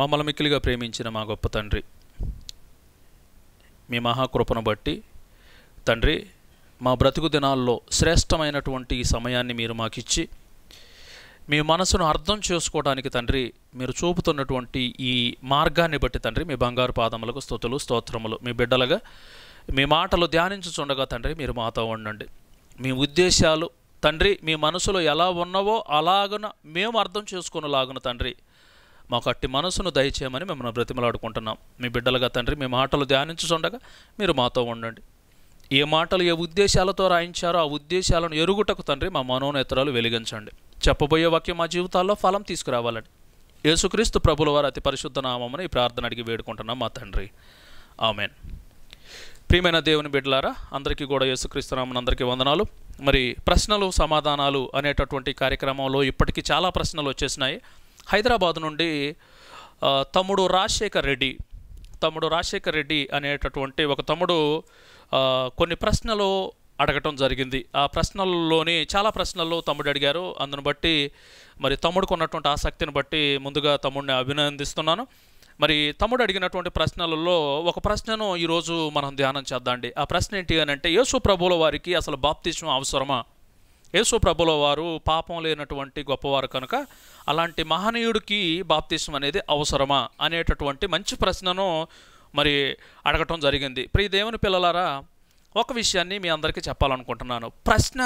మమ్మల్ని మిక్కిలిగా ప్రేమించిన మా గొప్ప తండ్రి మీ మహాకృపను బట్టి తండ్రి మా బ్రతుకు దినాల్లో శ్రేష్టమైనటువంటి ఈ సమయాన్ని మీరు మాకిచ్చి మీ మనసును అర్థం చేసుకోవడానికి తండ్రి మీరు చూపుతున్నటువంటి ఈ మార్గాన్ని బట్టి తండ్రి మీ బంగారు పాదములకు స్థుతులు స్తోత్రములు మీ బిడ్డలుగా మీ మాటలు ధ్యానించుండగా తండ్రి మీరు మాతో ఉండండి మీ ఉద్దేశాలు తండ్రి మీ మనసులో ఎలా ఉన్నవో అలాగున మేము అర్థం చేసుకునేలాగున తండ్రి మాకు అట్టి మనసును దయచేయమని మిమ్మల్ని బ్రతిమలాడుకుంటున్నాం మీ బిడ్డలుగా తండ్రి మీ మాటలు ధ్యానించుండగా మీరు మాతో ఉండండి ఏ మాటలు ఏ ఉద్దేశాలతో రాయించారో ఆ ఉద్దేశాలను ఎరుగుటకు తండ్రి మా మనోనేతరాలు వెలిగించండి చెప్పబోయే వాక్యం మా జీవితాల్లో ఫలం తీసుకురావాలని యేసుక్రీస్తు ప్రభుల వారు అతి పరిశుద్ధ నామమని ఈ ప్రార్థన అడిగి వేడుకుంటున్నాం మా తండ్రి ఆమెన్ ప్రియమైన దేవుని బిడ్డలారా అందరికీ కూడా యేసుక్రీస్తు నామని అందరికీ వందనాలు మరి ప్రశ్నలు సమాధానాలు అనేటటువంటి కార్యక్రమంలో ఇప్పటికీ చాలా ప్రశ్నలు వచ్చేసినాయి హైదరాబాద్ నుండి తమ్ముడు రాజశేఖర్ రెడ్డి తమ్ముడు రాజశేఖర్ రెడ్డి అనేటటువంటి ఒక తమ్ముడు కొన్ని ప్రశ్నలు అడగటం జరిగింది ఆ ప్రశ్నల్లోని చాలా ప్రశ్నలు తమ్ముడు అడిగారు అందును బట్టి మరి తమ్ముడుకు ఉన్నటువంటి ఆసక్తిని బట్టి ముందుగా తమ్ముడిని అభినందిస్తున్నాను మరి తమ్ముడు అడిగినటువంటి ప్రశ్నలలో ఒక ప్రశ్నను ఈరోజు మనం ధ్యానం అండి ఆ ప్రశ్న ఏంటి అని అంటే యేసు ప్రభుల వారికి అసలు బాప్తిష్యం అవసరమా యేసు ప్రభుల వారు పాపం లేనటువంటి గొప్పవారు కనుక అలాంటి మహనీయుడికి బాప్తీసం అనేది అవసరమా అనేటటువంటి మంచి ప్రశ్నను మరి అడగటం జరిగింది ప్రియ దేవుని పిల్లలారా ఒక విషయాన్ని మీ అందరికీ చెప్పాలనుకుంటున్నాను ప్రశ్న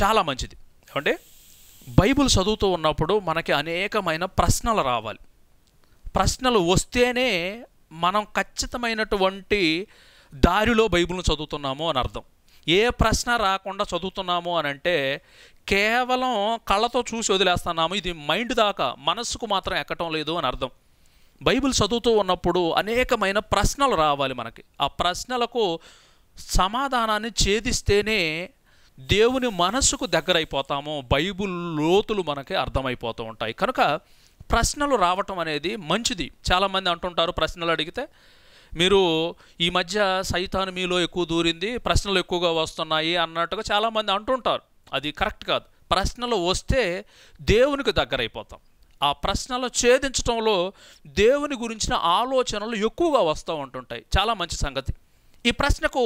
చాలా మంచిది ఏమంటే బైబిల్ చదువుతూ ఉన్నప్పుడు మనకి అనేకమైన ప్రశ్నలు రావాలి ప్రశ్నలు వస్తేనే మనం ఖచ్చితమైనటువంటి దారిలో బైబిల్ను చదువుతున్నాము అని అర్థం ఏ ప్రశ్న రాకుండా చదువుతున్నాము అని అంటే కేవలం కళ్ళతో చూసి వదిలేస్తున్నాము ఇది మైండ్ దాకా మనస్సుకు మాత్రం ఎక్కటం లేదు అని అర్థం బైబిల్ చదువుతూ ఉన్నప్పుడు అనేకమైన ప్రశ్నలు రావాలి మనకి ఆ ప్రశ్నలకు సమాధానాన్ని ఛేదిస్తేనే దేవుని మనస్సుకు దగ్గరైపోతాము బైబుల్ లోతులు మనకి అర్థమైపోతూ ఉంటాయి కనుక ప్రశ్నలు రావటం అనేది మంచిది చాలామంది అంటుంటారు ప్రశ్నలు అడిగితే మీరు ఈ మధ్య సైతాన్ మీలో ఎక్కువ దూరింది ప్రశ్నలు ఎక్కువగా వస్తున్నాయి అన్నట్టుగా చాలామంది అంటుంటారు అది కరెక్ట్ కాదు ప్రశ్నలు వస్తే దేవునికి దగ్గరైపోతాం ఆ ప్రశ్నలు ఛేదించడంలో దేవుని గురించిన ఆలోచనలు ఎక్కువగా వస్తూ ఉంటుంటాయి చాలా మంచి సంగతి ఈ ప్రశ్నకు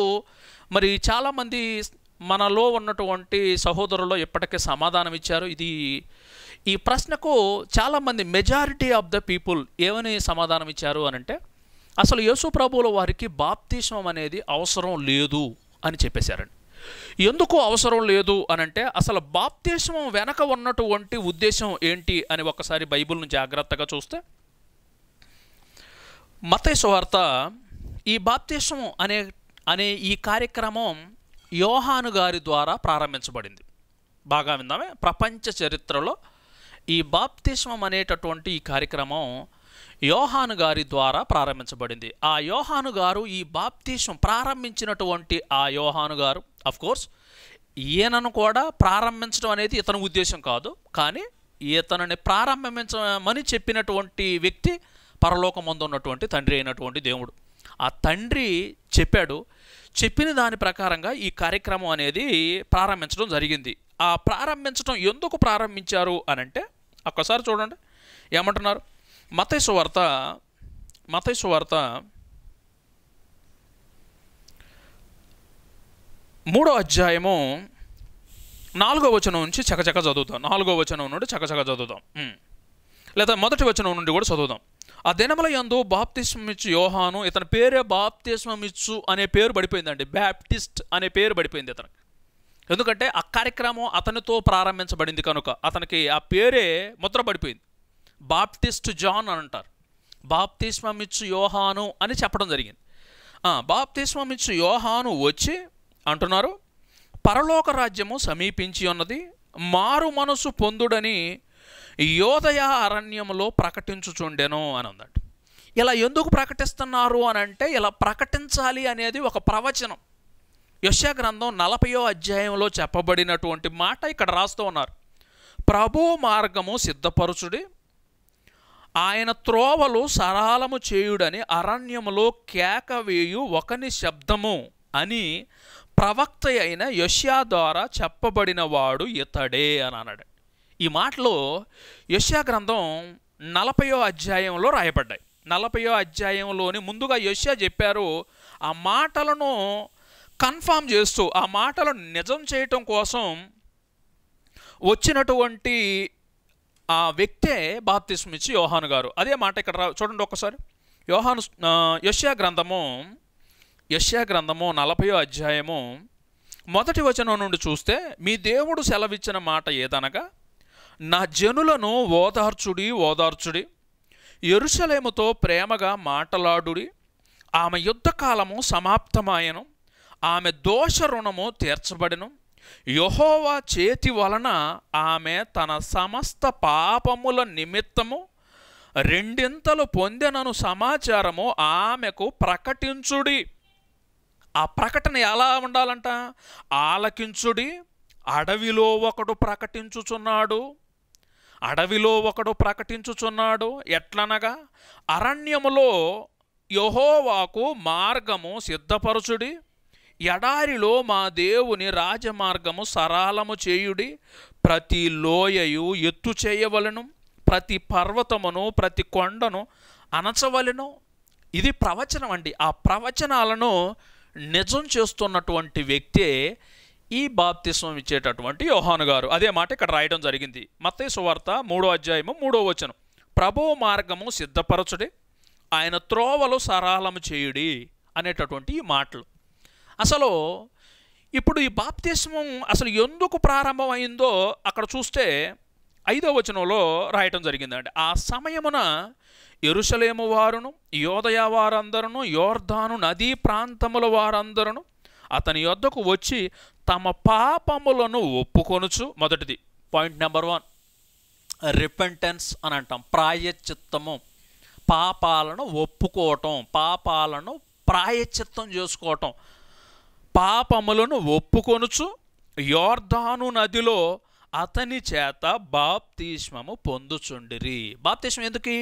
మరి చాలామంది మనలో ఉన్నటువంటి సహోదరులు ఇప్పటికే సమాధానం ఇచ్చారు ఇది ఈ ప్రశ్నకు చాలామంది మెజారిటీ ఆఫ్ ద పీపుల్ ఏమని సమాధానం ఇచ్చారు అనంటే అసలు యేసు ప్రభుల వారికి బాప్తీసం అనేది అవసరం లేదు అని చెప్పేశారండి ఎందుకు అవసరం లేదు అని అంటే అసలు బాప్తీసం వెనక ఉన్నటువంటి ఉద్దేశం ఏంటి అని ఒకసారి బైబిల్ను జాగ్రత్తగా చూస్తే మతేశ్వార్త ఈ బాప్తీసం అనే అనే ఈ కార్యక్రమం యోహాను గారి ద్వారా ప్రారంభించబడింది బాగా విందామే ప్రపంచ చరిత్రలో ఈ బాప్తీసం అనేటటువంటి ఈ కార్యక్రమం యోహాను గారి ద్వారా ప్రారంభించబడింది ఆ యోహాను గారు ఈ బాప్తీసం ప్రారంభించినటువంటి ఆ యోహాను గారు కోర్స్ ఈయనను కూడా ప్రారంభించడం అనేది ఇతని ఉద్దేశం కాదు కానీ ఈతనని ప్రారంభించమని చెప్పినటువంటి వ్యక్తి పరలోకమందు ఉన్నటువంటి తండ్రి అయినటువంటి దేవుడు ఆ తండ్రి చెప్పాడు చెప్పిన దాని ప్రకారంగా ఈ కార్యక్రమం అనేది ప్రారంభించడం జరిగింది ఆ ప్రారంభించడం ఎందుకు ప్రారంభించారు అనంటే ఒక్కసారి చూడండి ఏమంటున్నారు మతైసు వార్త మతైసు వార్త మూడో అధ్యాయము నాలుగో వచనం నుంచి చకచక చదువుతాం నాలుగో వచనం నుండి చకచక చదువుతాం లేదా మొదటి వచనం నుండి కూడా చదువుదాం ఆ దినముల యందు బాప్తిస్మిచ్చు యోహాను ఇతని పేరే బాప్తిస్మమిచ్చు అనే పేరు పడిపోయిందండి బ్యాప్టిస్ట్ అనే పేరు పడిపోయింది అతనికి ఎందుకంటే ఆ కార్యక్రమం అతనితో ప్రారంభించబడింది కనుక అతనికి ఆ పేరే ముద్ర పడిపోయింది బాప్టిస్ట్ జాన్ అని అంటారు బాప్తిష్మమిచ్చు యోహాను అని చెప్పడం జరిగింది బాప్తిష్మమిచ్చు యోహాను వచ్చి అంటున్నారు పరలోక రాజ్యము సమీపించి ఉన్నది మారు మనసు పొందుడని యోదయ అరణ్యములో ప్రకటించుచుండెను అని ఉందంట ఇలా ఎందుకు ప్రకటిస్తున్నారు అని అంటే ఇలా ప్రకటించాలి అనేది ఒక ప్రవచనం యశా గ్రంథం నలభయో అధ్యాయంలో చెప్పబడినటువంటి మాట ఇక్కడ రాస్తూ ఉన్నారు ప్రభు మార్గము సిద్ధపరుచుడి ఆయన త్రోవలు సరళము చేయుడని అరణ్యములో కేకవేయు ఒకని శబ్దము అని ప్రవక్త అయిన యష్యా ద్వారా చెప్పబడిన వాడు ఇతడే అని అన్నాడు ఈ మాటలు యష్యా గ్రంథం నలభయో అధ్యాయంలో రాయబడ్డాయి నలభయో అధ్యాయంలోని ముందుగా యష్యా చెప్పారు ఆ మాటలను కన్ఫామ్ చేస్తూ ఆ మాటలను నిజం చేయటం కోసం వచ్చినటువంటి ఆ వ్యక్తే బాప్తిస్మ ఇచ్చి యోహాను గారు అదే మాట ఇక్కడ చూడండి ఒకసారి యోహాను యష్యా గ్రంథము యష్యా గ్రంథము నలభయో అధ్యాయము మొదటి వచనం నుండి చూస్తే మీ దేవుడు సెలవిచ్చిన మాట ఏదనగా నా జనులను ఓదార్చుడి ఓదార్చుడి ఎరుసలేముతో ప్రేమగా మాటలాడుడి ఆమె యుద్ధకాలము సమాప్తమాయను ఆమె దోష రుణము తీర్చబడను యహోవా చేతి వలన ఆమె తన సమస్త పాపముల నిమిత్తము రెండింతలు పొందినను సమాచారము ఆమెకు ప్రకటించుడి ఆ ప్రకటన ఎలా ఉండాలంట ఆలకించుడి అడవిలో ఒకడు ప్రకటించుచున్నాడు అడవిలో ఒకడు ప్రకటించుచున్నాడు ఎట్లనగా అరణ్యములో యహోవాకు మార్గము సిద్ధపరచుడి ఎడారిలో మా దేవుని రాజమార్గము సరాలము చేయుడి ప్రతి లోయయు ఎత్తు చేయవలను ప్రతి పర్వతమును ప్రతి కొండను అనచవలను ఇది ప్రవచనం అండి ఆ ప్రవచనాలను నిజం చేస్తున్నటువంటి వ్యక్తే ఈ బాప్తిస్వం ఇచ్చేటటువంటి యోహాను గారు అదే మాట ఇక్కడ రాయడం జరిగింది మత్తయ్య సువార్త మూడో అధ్యాయము మూడో వచనం ప్రభు మార్గము సిద్ధపరచుడి ఆయన త్రోవలు సరాలము చేయుడి అనేటటువంటి ఈ మాటలు అసలు ఇప్పుడు ఈ బాప్తిస్మం అసలు ఎందుకు ప్రారంభమైందో అక్కడ చూస్తే ఐదో వచనంలో రాయటం జరిగిందండి ఆ సమయమున ఎరుసలేము వారును యోదయ వారందరూ యోర్ధాను నదీ ప్రాంతముల వారందరూ అతని యొద్దకు వచ్చి తమ పాపములను ఒప్పుకొనుచు మొదటిది పాయింట్ నెంబర్ వన్ రిపెంటెన్స్ అని అంటాం ప్రాయచిత్తము పాపాలను ఒప్పుకోవటం పాపాలను ప్రాయచిత్తం చేసుకోవటం పాపములను ఒప్పుకొనుచు యోర్ధాను నదిలో అతని చేత బాప్తిష్మము పొందుచుండిరి బాప్తిష్మం ఎందుకు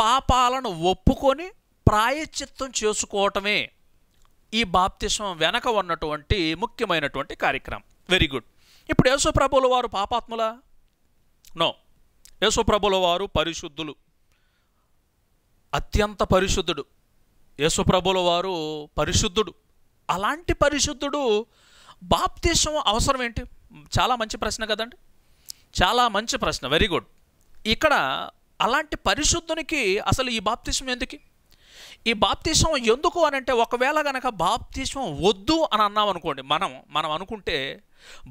పాపాలను ఒప్పుకొని ప్రాయచిత్తం చేసుకోవటమే ఈ బాప్తిష్మం వెనక ఉన్నటువంటి ముఖ్యమైనటువంటి కార్యక్రమం వెరీ గుడ్ ఇప్పుడు యశోప్రభుల వారు పాపాత్ముల నో యశోప్రభుల వారు పరిశుద్ధులు అత్యంత పరిశుద్ధుడు యశోప్రభుల వారు పరిశుద్ధుడు అలాంటి పరిశుద్ధుడు బాప్తిష్టం అవసరం ఏంటి చాలా మంచి ప్రశ్న కదండి చాలా మంచి ప్రశ్న వెరీ గుడ్ ఇక్కడ అలాంటి పరిశుద్ధునికి అసలు ఈ బాప్తిష్టం ఎందుకు ఈ బాప్తిష్టం ఎందుకు అని అంటే ఒకవేళ కనుక బాప్తిష్టం వద్దు అని అన్నాం అనుకోండి మనం మనం అనుకుంటే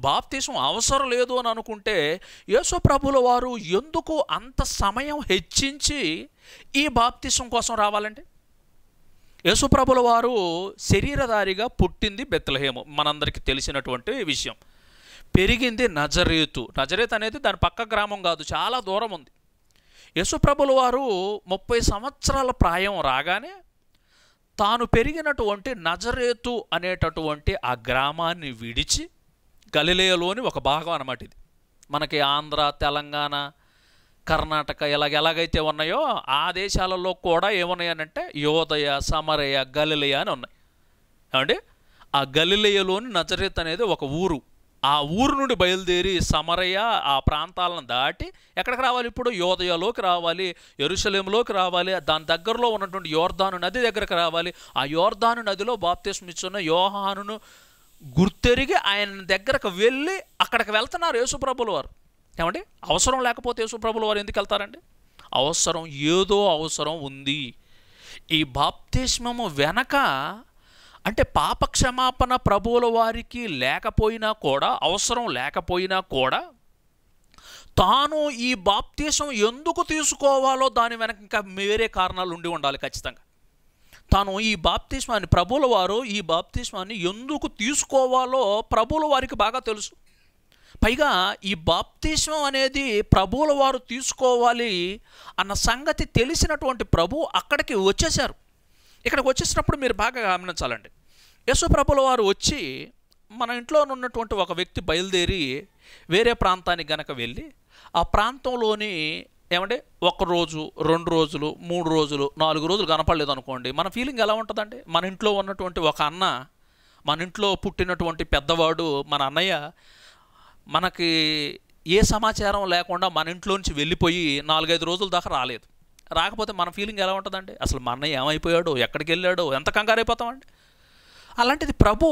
బాప్తిష్టం అవసరం లేదు అని అనుకుంటే యేసు ప్రభుల వారు ఎందుకు అంత సమయం హెచ్చించి ఈ బాప్తిష్టం కోసం రావాలండి యశుప్రభుల వారు శరీరధారిగా పుట్టింది బెత్తలహేము మనందరికీ తెలిసినటువంటి విషయం పెరిగింది నజరేతు నజరేత్ అనేది దాని పక్క గ్రామం కాదు చాలా దూరం ఉంది యశుప్రభుల వారు ముప్పై సంవత్సరాల ప్రాయం రాగానే తాను పెరిగినటువంటి నజరేతు అనేటటువంటి ఆ గ్రామాన్ని విడిచి గలిలేయలోని ఒక భాగం అన్నమాట ఇది మనకి ఆంధ్ర తెలంగాణ కర్ణాటక ఇలాగ ఎలాగైతే ఉన్నాయో ఆ దేశాలలో కూడా ఏమున్నాయనంటే యోదయ సమరయ గలిలయ అని ఉన్నాయి ఏమండి ఆ గలిలయలోని నజరేత్ అనేది ఒక ఊరు ఆ ఊరు నుండి బయలుదేరి సమరయ ఆ ప్రాంతాలను దాటి ఎక్కడికి రావాలి ఇప్పుడు యోదయలోకి రావాలి ఎరుసలేంలోకి రావాలి దాని దగ్గరలో ఉన్నటువంటి యోర్ధాను నది దగ్గరకు రావాలి ఆ యోర్ధాను నదిలో బాప్తిస్మ ఇచ్చిన యోహానును గుర్తెరిగి ఆయన దగ్గరకు వెళ్ళి అక్కడికి వెళ్తున్నారు యేసుప్రభులు వారు ఏమంటే అవసరం లేకపోతే యేసుప్రభులు వారు ఎందుకు వెళ్తారండి అవసరం ఏదో అవసరం ఉంది ఈ బాప్తిష్మము వెనక అంటే పాపక్షమాపణ ప్రభువుల వారికి లేకపోయినా కూడా అవసరం లేకపోయినా కూడా తాను ఈ బాప్తీసం ఎందుకు తీసుకోవాలో దాని వెనక ఇంకా వేరే కారణాలు ఉండి ఉండాలి ఖచ్చితంగా తాను ఈ బాప్తీస్వాన్ని ప్రభువుల వారు ఈ బాప్తీస్వాన్ని ఎందుకు తీసుకోవాలో ప్రభువుల వారికి బాగా తెలుసు పైగా ఈ బాప్తీశం అనేది ప్రభువుల వారు తీసుకోవాలి అన్న సంగతి తెలిసినటువంటి ప్రభు అక్కడికి వచ్చేశారు ఇక్కడికి వచ్చేసినప్పుడు మీరు బాగా గమనించాలండి యశు ప్రభుల వారు వచ్చి మన ఇంట్లో ఉన్నటువంటి ఒక వ్యక్తి బయలుదేరి వేరే ప్రాంతానికి గనక వెళ్ళి ఆ ప్రాంతంలోని ఏమంటే ఒక రోజు రెండు రోజులు మూడు రోజులు నాలుగు రోజులు కనపడలేదు అనుకోండి మన ఫీలింగ్ ఎలా ఉంటుందండి మన ఇంట్లో ఉన్నటువంటి ఒక అన్న మన ఇంట్లో పుట్టినటువంటి పెద్దవాడు మన అన్నయ్య మనకి ఏ సమాచారం లేకుండా మన ఇంట్లోంచి వెళ్ళిపోయి నాలుగైదు రోజుల దాకా రాలేదు రాకపోతే మన ఫీలింగ్ ఎలా ఉంటుందండి అసలు మన ఏమైపోయాడో ఎక్కడికి వెళ్ళాడో ఎంత కంగారైపోతామండి అలాంటిది ప్రభు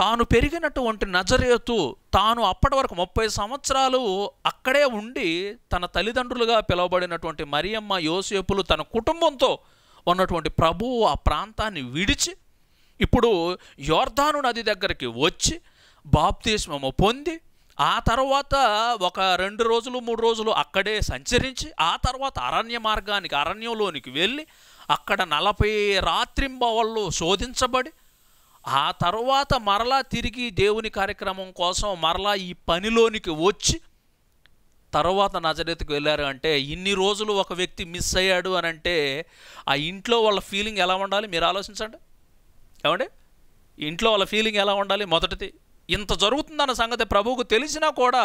తాను పెరిగినటువంటి నజరేతు తాను అప్పటి వరకు ముప్పై సంవత్సరాలు అక్కడే ఉండి తన తల్లిదండ్రులుగా పిలువబడినటువంటి మరియమ్మ యోసేపులు తన కుటుంబంతో ఉన్నటువంటి ప్రభు ఆ ప్రాంతాన్ని విడిచి ఇప్పుడు యోర్ధాను నది దగ్గరికి వచ్చి బాప్తిష్మము పొంది ఆ తర్వాత ఒక రెండు రోజులు మూడు రోజులు అక్కడే సంచరించి ఆ తర్వాత అరణ్య మార్గానికి అరణ్యంలోనికి వెళ్ళి అక్కడ నలభై రాత్రింబవళ్ళు శోధించబడి ఆ తర్వాత మరలా తిరిగి దేవుని కార్యక్రమం కోసం మరలా ఈ పనిలోనికి వచ్చి తర్వాత నజరేత్కి వెళ్ళారు అంటే ఇన్ని రోజులు ఒక వ్యక్తి మిస్ అయ్యాడు అని అంటే ఆ ఇంట్లో వాళ్ళ ఫీలింగ్ ఎలా ఉండాలి మీరు ఆలోచించండి ఏమండి ఇంట్లో వాళ్ళ ఫీలింగ్ ఎలా ఉండాలి మొదటిది ఇంత జరుగుతుందన్న సంగతి ప్రభువుకు తెలిసినా కూడా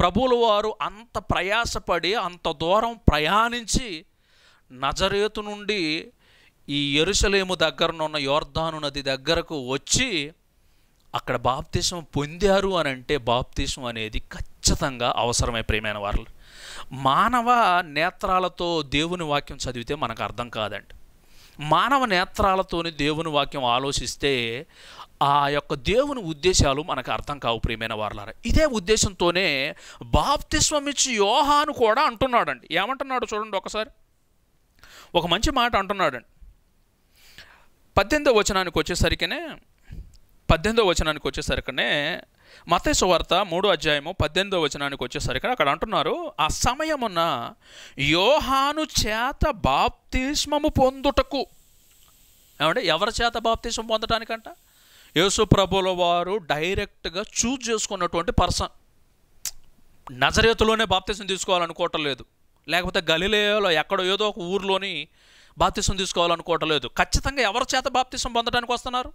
ప్రభువుల వారు అంత ప్రయాసపడి అంత దూరం ప్రయాణించి నజరేతు నుండి ఈ ఎరుసలేము దగ్గరనున్న యోర్ధాను నది దగ్గరకు వచ్చి అక్కడ బాప్తీసం పొందారు అని అంటే బాప్తీసం అనేది ఖచ్చితంగా అవసరమై ప్రేమైన వారు మానవ నేత్రాలతో దేవుని వాక్యం చదివితే మనకు అర్థం కాదండి మానవ నేత్రాలతోని దేవుని వాక్యం ఆలోచిస్తే ఆ యొక్క దేవుని ఉద్దేశాలు మనకు అర్థం కావు ప్రియమైన వారలారా ఇదే ఉద్దేశంతోనే బాప్తిస్వం ఇచ్చి యోహాను కూడా అంటున్నాడండి ఏమంటున్నాడు చూడండి ఒకసారి ఒక మంచి మాట అంటున్నాడండి పద్దెనిమిదో వచనానికి వచ్చేసరికినే పద్దెనిమిదో వచనానికి వచ్చేసరికనే మతేసు వార్త మూడో అధ్యాయము పద్దెనిమిదో వచనానికి వచ్చేసరికి అక్కడ అంటున్నారు ఆ సమయమున్న యోహాను చేత బాప్తిష్మము పొందుటకు ఏమంటే ఎవరి చేత బాప్తిష్మం పొందటానికంట యేసు ప్రభుల వారు డైరెక్ట్గా చూజ్ చేసుకున్నటువంటి పర్సన్ నజరేతులోనే బాప్తిసం తీసుకోవాలనుకోవటం లేదు లేకపోతే గలిలేలో ఎక్కడో ఏదో ఒక ఊర్లోని బాప్తిసం తీసుకోవాలనుకోవటం లేదు ఖచ్చితంగా ఎవరి చేత బాప్తిసం పొందడానికి వస్తున్నారు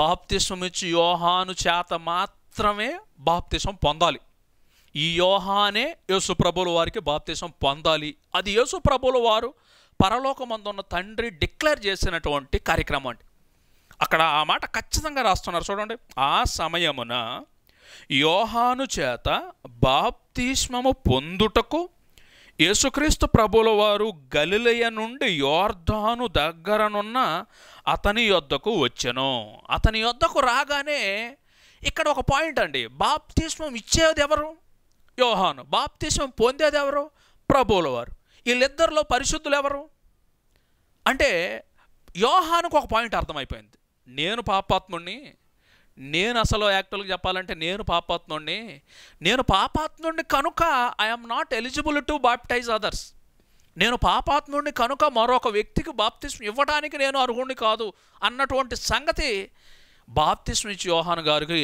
బాప్తిసం ఇచ్చి యోహాను చేత మాత్రమే బాప్తిసం పొందాలి ఈ యోహానే ప్రభుల వారికి బాప్తిసం పొందాలి అది యేసు ప్రభుల వారు పరలోకమందున్న తండ్రి డిక్లేర్ చేసినటువంటి కార్యక్రమం అండి అక్కడ ఆ మాట ఖచ్చితంగా రాస్తున్నారు చూడండి ఆ సమయమున యోహాను చేత బాప్తిష్మము పొందుటకు యేసుక్రీస్తు ప్రభుల వారు గలిలయ నుండి యోర్ధాను దగ్గరనున్న అతని యొద్దకు వచ్చెను అతని యొద్దకు రాగానే ఇక్కడ ఒక పాయింట్ అండి బాప్తిష్మం ఇచ్చేది ఎవరు యోహాను బాప్తిష్మం పొందేది ఎవరు ప్రభువుల వారు వీళ్ళిద్దరిలో పరిశుద్ధులు ఎవరు అంటే యోహానుకు ఒక పాయింట్ అర్థమైపోయింది నేను పాపాత్ముణ్ణి నేను అసలు యాక్టర్లకు చెప్పాలంటే నేను పాపాత్ముణ్ణి నేను పాపాత్ముణ్ణి కనుక I'm not eligible to baptize others నేను పాపాత్ముడిని కనుక మరొక వ్యక్తికి బాప్తిష్ ఇవ్వడానికి నేను అర్హుడిని కాదు అన్నటువంటి సంగతి బాప్తిష్మిచ్చి ఇచ్చి యోహాన్ గారికి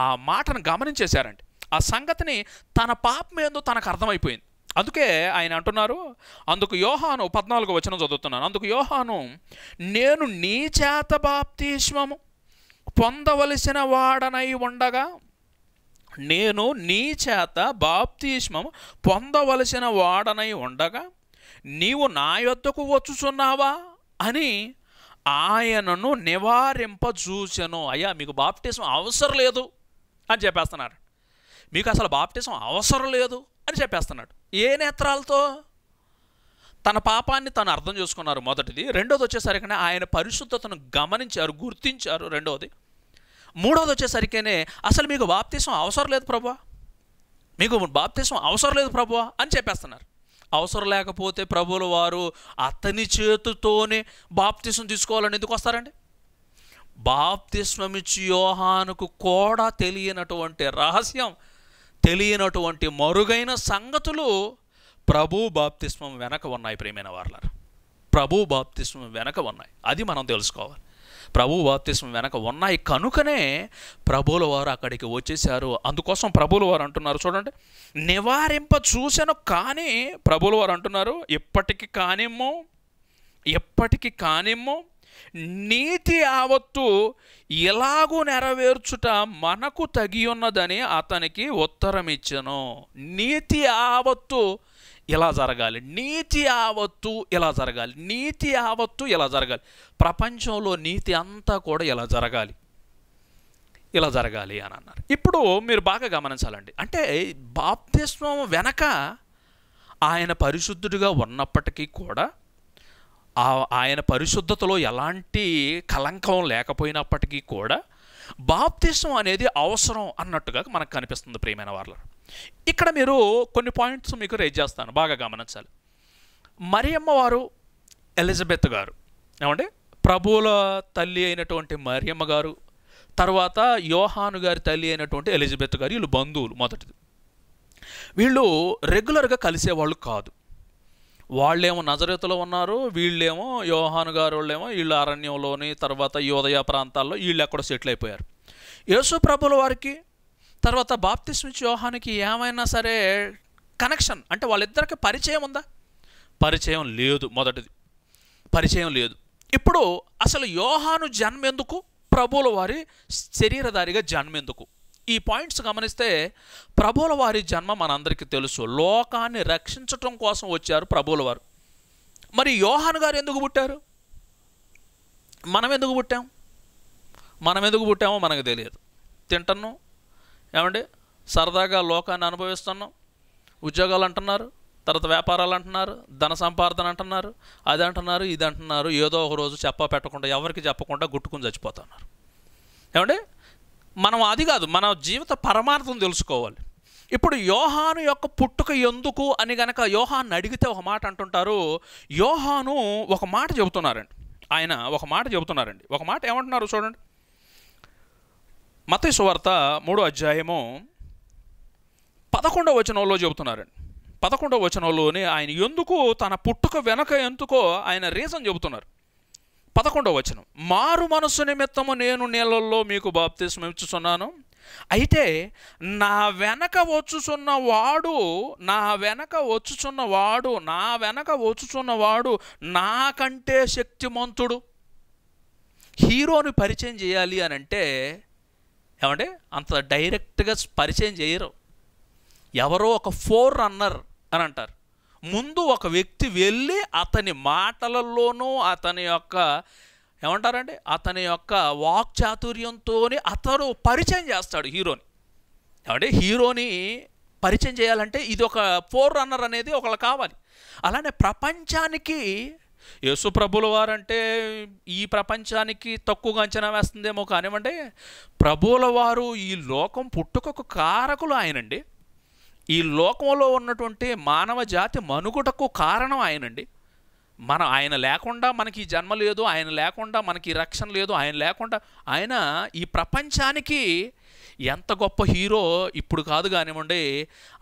ఆ మాటను గమనించేశారండి ఆ సంగతిని తన పాపం ఏందో తనకు అర్థమైపోయింది అందుకే ఆయన అంటున్నారు అందుకు యోహాను పద్నాలుగు వచనం చదువుతున్నాను అందుకు యోహాను నేను నీ చేత బాప్తీశ్వము పొందవలసిన వాడనై ఉండగా నేను నీ చేత బాప్తిష్మము పొందవలసిన వాడనై ఉండగా నీవు నా యొద్దకు వచ్చుచున్నావా అని ఆయనను నివారింపజూచెను అయ్యా మీకు బాప్టిజం అవసరం లేదు అని చెప్పేస్తున్నాడు మీకు అసలు బాప్టిజం అవసరం లేదు అని చెప్పేస్తున్నాడు ఏ నేత్రాలతో తన పాపాన్ని తను అర్థం చేసుకున్నారు మొదటిది రెండోది వచ్చేసరికనే ఆయన పరిశుద్ధతను గమనించారు గుర్తించారు రెండవది మూడోది వచ్చేసరికనే అసలు మీకు బాప్తీసం అవసరం లేదు ప్రభు మీకు బాప్తీసం అవసరం లేదు ప్రభు అని చెప్పేస్తున్నారు అవసరం లేకపోతే ప్రభుల వారు అతని చేతితోనే బాప్తీసం తీసుకోవాలని ఎందుకు వస్తారండి బాప్తిస్మమిచ్చి యోహానుకు కూడా తెలియనటువంటి రహస్యం తెలియనటువంటి మరుగైన సంగతులు ప్రభు బాప్తిస్మం వెనక ఉన్నాయి ప్రేమైన వార్లారు ప్రభు బాప్తిస్మం వెనక ఉన్నాయి అది మనం తెలుసుకోవాలి ప్రభు బాప్తిస్మం వెనక ఉన్నాయి కనుకనే ప్రభుల వారు అక్కడికి వచ్చేసారు అందుకోసం ప్రభుల వారు అంటున్నారు చూడండి నివారింప చూశాను కానీ ప్రభుల వారు అంటున్నారు ఎప్పటికి కానిమ్ము ఎప్పటికి కానిమ్ము నీతి ఆవత్తు ఎలాగూ నెరవేర్చుట మనకు తగియున్నదని అతనికి ఉత్తరమిచ్చను నీతి ఆవత్తు ఇలా జరగాలి నీతి ఆవత్తు ఇలా జరగాలి నీతి ఆవత్తు ఇలా జరగాలి ప్రపంచంలో నీతి అంతా కూడా ఇలా జరగాలి ఇలా జరగాలి అని అన్నారు ఇప్పుడు మీరు బాగా గమనించాలండి అంటే బాప్తిస్వం వెనక ఆయన పరిశుద్ధుడిగా ఉన్నప్పటికీ కూడా ఆయన పరిశుద్ధతలో ఎలాంటి కలంకం లేకపోయినప్పటికీ కూడా బాప్తిష్టం అనేది అవసరం అన్నట్టుగా మనకు కనిపిస్తుంది ప్రియమైన వాళ్ళ ఇక్కడ మీరు కొన్ని పాయింట్స్ మీకు రేజ్ చేస్తాను బాగా గమనించాలి మరియమ్మ వారు ఎలిజబెత్ గారు ఏమంటే ప్రభువుల తల్లి అయినటువంటి మరియమ్మ గారు తర్వాత యోహాను గారి తల్లి అయినటువంటి ఎలిజబెత్ గారు వీళ్ళు బంధువులు మొదటిది వీళ్ళు రెగ్యులర్గా కలిసేవాళ్ళు కాదు వాళ్ళేమో నజరేతులో ఉన్నారు వీళ్ళేమో యోహాను గారు వాళ్ళేమో వీళ్ళు అరణ్యంలోని తర్వాత యోదయ ప్రాంతాల్లో వీళ్ళు ఎక్కడో సెటిల్ అయిపోయారు యేసు ప్రభుల వారికి తర్వాత నుంచి యోహానికి ఏమైనా సరే కనెక్షన్ అంటే వాళ్ళిద్దరికి పరిచయం ఉందా పరిచయం లేదు మొదటిది పరిచయం లేదు ఇప్పుడు అసలు యోహాను జన్మెందుకు ప్రభువుల వారి శరీరధారిగా జన్మెందుకు ఈ పాయింట్స్ గమనిస్తే ప్రభువుల వారి జన్మ మనందరికీ తెలుసు లోకాన్ని రక్షించటం కోసం వచ్చారు ప్రభువుల వారు మరి యోహాన్ గారు ఎందుకు పుట్టారు మనం ఎందుకు పుట్టాం మనం ఎందుకు పుట్టామో మనకు తెలియదు తింటున్నాం ఏమండి సరదాగా లోకాన్ని అనుభవిస్తున్నాం ఉద్యోగాలు అంటున్నారు తర్వాత వ్యాపారాలు అంటున్నారు ధన సంపాదన అంటున్నారు అది అంటున్నారు ఇది అంటున్నారు ఏదో ఒక రోజు చెప్ప పెట్టకుండా ఎవరికి చెప్పకుండా గుట్టుకుని చచ్చిపోతున్నారు ఏమండి మనం అది కాదు మన జీవిత పరమార్థం తెలుసుకోవాలి ఇప్పుడు యోహాను యొక్క పుట్టుక ఎందుకు అని గనక యోహాన్ని అడిగితే ఒక మాట అంటుంటారు యోహాను ఒక మాట చెబుతున్నారండి ఆయన ఒక మాట చెబుతున్నారండి ఒక మాట ఏమంటున్నారు చూడండి మత వార్త మూడో అధ్యాయము పదకొండవ వచనంలో చెబుతున్నారండి పదకొండవ వచనంలోనే ఆయన ఎందుకు తన పుట్టుక వెనక ఎందుకో ఆయన రీజన్ చెబుతున్నారు పదకొండవ వచనం మారు మనసు నిమిత్తము నేను నీళ్ళల్లో మీకు బాప్తిస్మ ఇచ్చుచున్నాను అయితే నా వెనక వచ్చుచున్న వాడు నా వెనక వచ్చుచున్న వాడు నా వెనక వచ్చుచున్న వాడు నాకంటే శక్తిమంతుడు హీరోని పరిచయం చేయాలి అని అంటే ఏమంటే అంత డైరెక్ట్గా పరిచయం చేయరు ఎవరో ఒక ఫోర్ రన్నర్ అని అంటారు ముందు ఒక వ్యక్తి వెళ్ళి అతని మాటలలోనూ అతని యొక్క ఏమంటారండి అతని యొక్క చాతుర్యంతో అతను పరిచయం చేస్తాడు హీరోని అంటే హీరోని పరిచయం చేయాలంటే ఇది ఒక ఫోర్ రన్నర్ అనేది ఒకళ్ళు కావాలి అలానే ప్రపంచానికి యేసుప్రభుల వారంటే ఈ ప్రపంచానికి తక్కువగా అంచనా వేస్తుందేమో కానివ్వండి ప్రభువుల వారు ఈ లోకం పుట్టుకకు కారకులు ఆయనండి ఈ లోకంలో ఉన్నటువంటి మానవ జాతి మనుగుటకు కారణం ఆయనండి మన ఆయన లేకుండా మనకి జన్మ లేదు ఆయన లేకుండా మనకి రక్షణ లేదు ఆయన లేకుండా ఆయన ఈ ప్రపంచానికి ఎంత గొప్ప హీరో ఇప్పుడు కాదు కానివ్వండి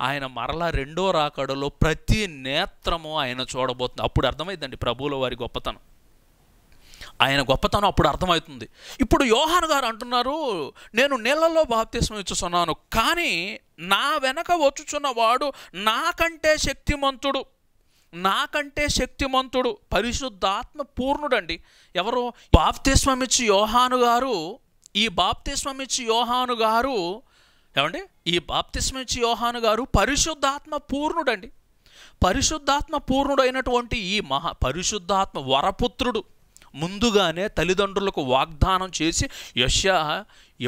ఆయన మరలా రెండో రాకడలో ప్రతి నేత్రము ఆయన చూడబోతుంది అప్పుడు అర్థమైందండి ప్రభువుల వారి గొప్పతనం ఆయన గొప్పతనం అప్పుడు అర్థమవుతుంది ఇప్పుడు యోహాన్ గారు అంటున్నారు నేను నీళ్ళలో బాప్తీసం ఇచ్చుస్తున్నాను కానీ నా వెనక వచ్చుచున్నవాడు నాకంటే శక్తిమంతుడు నాకంటే శక్తిమంతుడు పరిశుద్ధాత్మ పూర్ణుడండి ఎవరు బాప్తిస్వమిచ్చి యోహాను గారు ఈ బాప్తిస్వమిచ్చి యోహాను గారు ఏమండి ఈ బాప్తిస్మిచ్చి యోహాను గారు పరిశుద్ధాత్మ పూర్ణుడండి పరిశుద్ధాత్మ పూర్ణుడైనటువంటి ఈ మహా పరిశుద్ధాత్మ వరపుత్రుడు ముందుగానే తల్లిదండ్రులకు వాగ్దానం చేసి యశ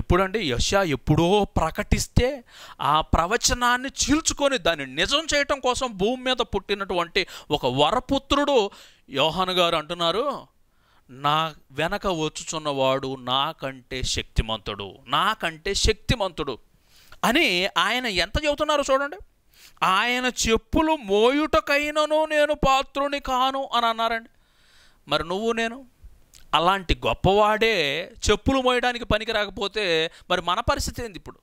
ఎప్పుడంటే యశ ఎప్పుడో ప్రకటిస్తే ఆ ప్రవచనాన్ని చీల్చుకొని దాన్ని నిజం చేయటం కోసం భూమి మీద పుట్టినటువంటి ఒక వరపుత్రుడు యోహన్ గారు అంటున్నారు నా వెనక వచ్చుచున్నవాడు నాకంటే శక్తిమంతుడు నాకంటే శక్తిమంతుడు అని ఆయన ఎంత చెబుతున్నారో చూడండి ఆయన చెప్పులు మోయుటకైనను నేను పాత్రుని కాను అని అన్నారండి మరి నువ్వు నేను అలాంటి గొప్పవాడే చెప్పులు మోయడానికి పనికి రాకపోతే మరి మన పరిస్థితి ఏంది ఇప్పుడు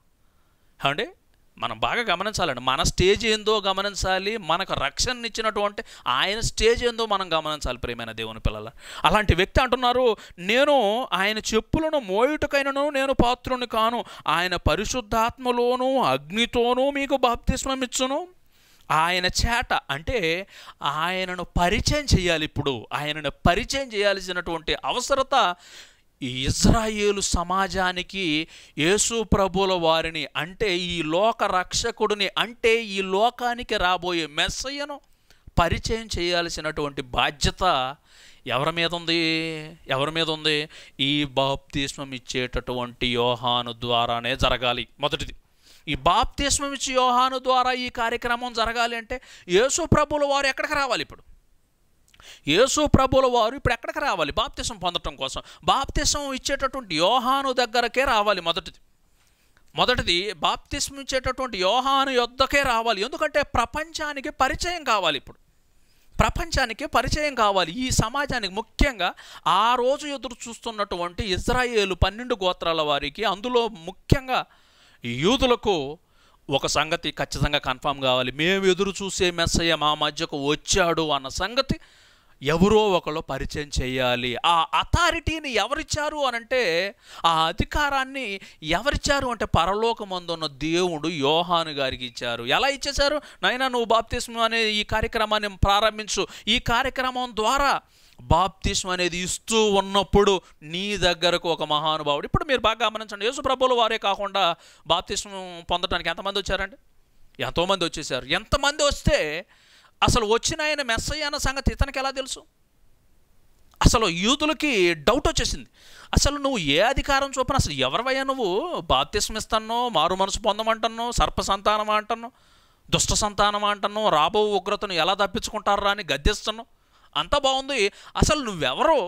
అండి మనం బాగా గమనించాలండి మన స్టేజ్ ఏందో గమనించాలి మనకు రక్షణ ఇచ్చినటువంటి ఆయన స్టేజ్ ఏందో మనం గమనించాలి ప్రేమైన దేవుని పిల్లల అలాంటి వ్యక్తి అంటున్నారు నేను ఆయన చెప్పులను మోయుటకైనను నేను పాత్రుని కాను ఆయన పరిశుద్ధాత్మలోనూ అగ్నితోనూ మీకు బాప్తిస్మమిచ్చును ఆయన చేట అంటే ఆయనను పరిచయం చేయాలి ఇప్పుడు ఆయనను పరిచయం చేయాల్సినటువంటి అవసరత ఈ ఇజ్రాయేలు సమాజానికి యేసు ప్రభుల వారిని అంటే ఈ లోక రక్షకుడిని అంటే ఈ లోకానికి రాబోయే మెస్సయ్యను పరిచయం చేయాల్సినటువంటి బాధ్యత ఎవరి మీద ఉంది ఎవరి మీద ఉంది ఈ బాప్తీస్మం ఇచ్చేటటువంటి యోహాను ద్వారానే జరగాలి మొదటిది ఈ బాప్తిస్మం ఇచ్చి యోహాను ద్వారా ఈ కార్యక్రమం జరగాలి అంటే యేసు ప్రభుల వారు ఎక్కడికి రావాలి ఇప్పుడు యేసు ప్రభుల వారు ఇప్పుడు ఎక్కడికి రావాలి బాప్తిసం పొందటం కోసం బాప్తిసం ఇచ్చేటటువంటి యోహాను దగ్గరకే రావాలి మొదటిది మొదటిది బాప్తిస్మ ఇచ్చేటటువంటి యోహాను యొద్దకే రావాలి ఎందుకంటే ప్రపంచానికి పరిచయం కావాలి ఇప్పుడు ప్రపంచానికి పరిచయం కావాలి ఈ సమాజానికి ముఖ్యంగా ఆ రోజు ఎదురు చూస్తున్నటువంటి ఇజ్రాయేలు పన్నెండు గోత్రాల వారికి అందులో ముఖ్యంగా యూదులకు ఒక సంగతి ఖచ్చితంగా కన్ఫామ్ కావాలి మేము ఎదురు చూసే మెస్సయ్య మా మధ్యకు వచ్చాడు అన్న సంగతి ఎవరో ఒకళ్ళు పరిచయం చేయాలి ఆ అథారిటీని ఎవరిచ్చారు అనంటే ఆ అధికారాన్ని ఎవరిచ్చారు అంటే పరలోకమందున్న దేవుడు యోహాను గారికి ఇచ్చారు ఎలా ఇచ్చేశారు నైనా నువ్వు బాప్తీస్ అనే ఈ కార్యక్రమాన్ని ప్రారంభించు ఈ కార్యక్రమం ద్వారా బాప్తిష్మ అనేది ఇస్తూ ఉన్నప్పుడు నీ దగ్గరకు ఒక మహానుభావుడు ఇప్పుడు మీరు బాగా గమనించండి యేసు ప్రభులు వారే కాకుండా బాప్తిష్మ పొందడానికి ఎంతమంది వచ్చారండి ఎంతోమంది వచ్చేసారు ఎంతమంది వస్తే అసలు వచ్చిన ఆయన మెస్సయ్య అన్న సంగతి ఇతనికి ఎలా తెలుసు అసలు యూతులకి డౌట్ వచ్చేసింది అసలు నువ్వు ఏ అధికారం చూపను అసలు ఎవరివయ్యా నువ్వు బాప్తిస్మ ఇస్తానో మారు మనసు పొందమంటన్నో సర్ప సంతానం అంటన్నో దుష్ట సంతానం అంటన్నో రాబో ఉగ్రతను ఎలా తప్పించుకుంటారా అని గద్దెస్తున్నావు అంతా బాగుంది అసలు నువ్వెవరో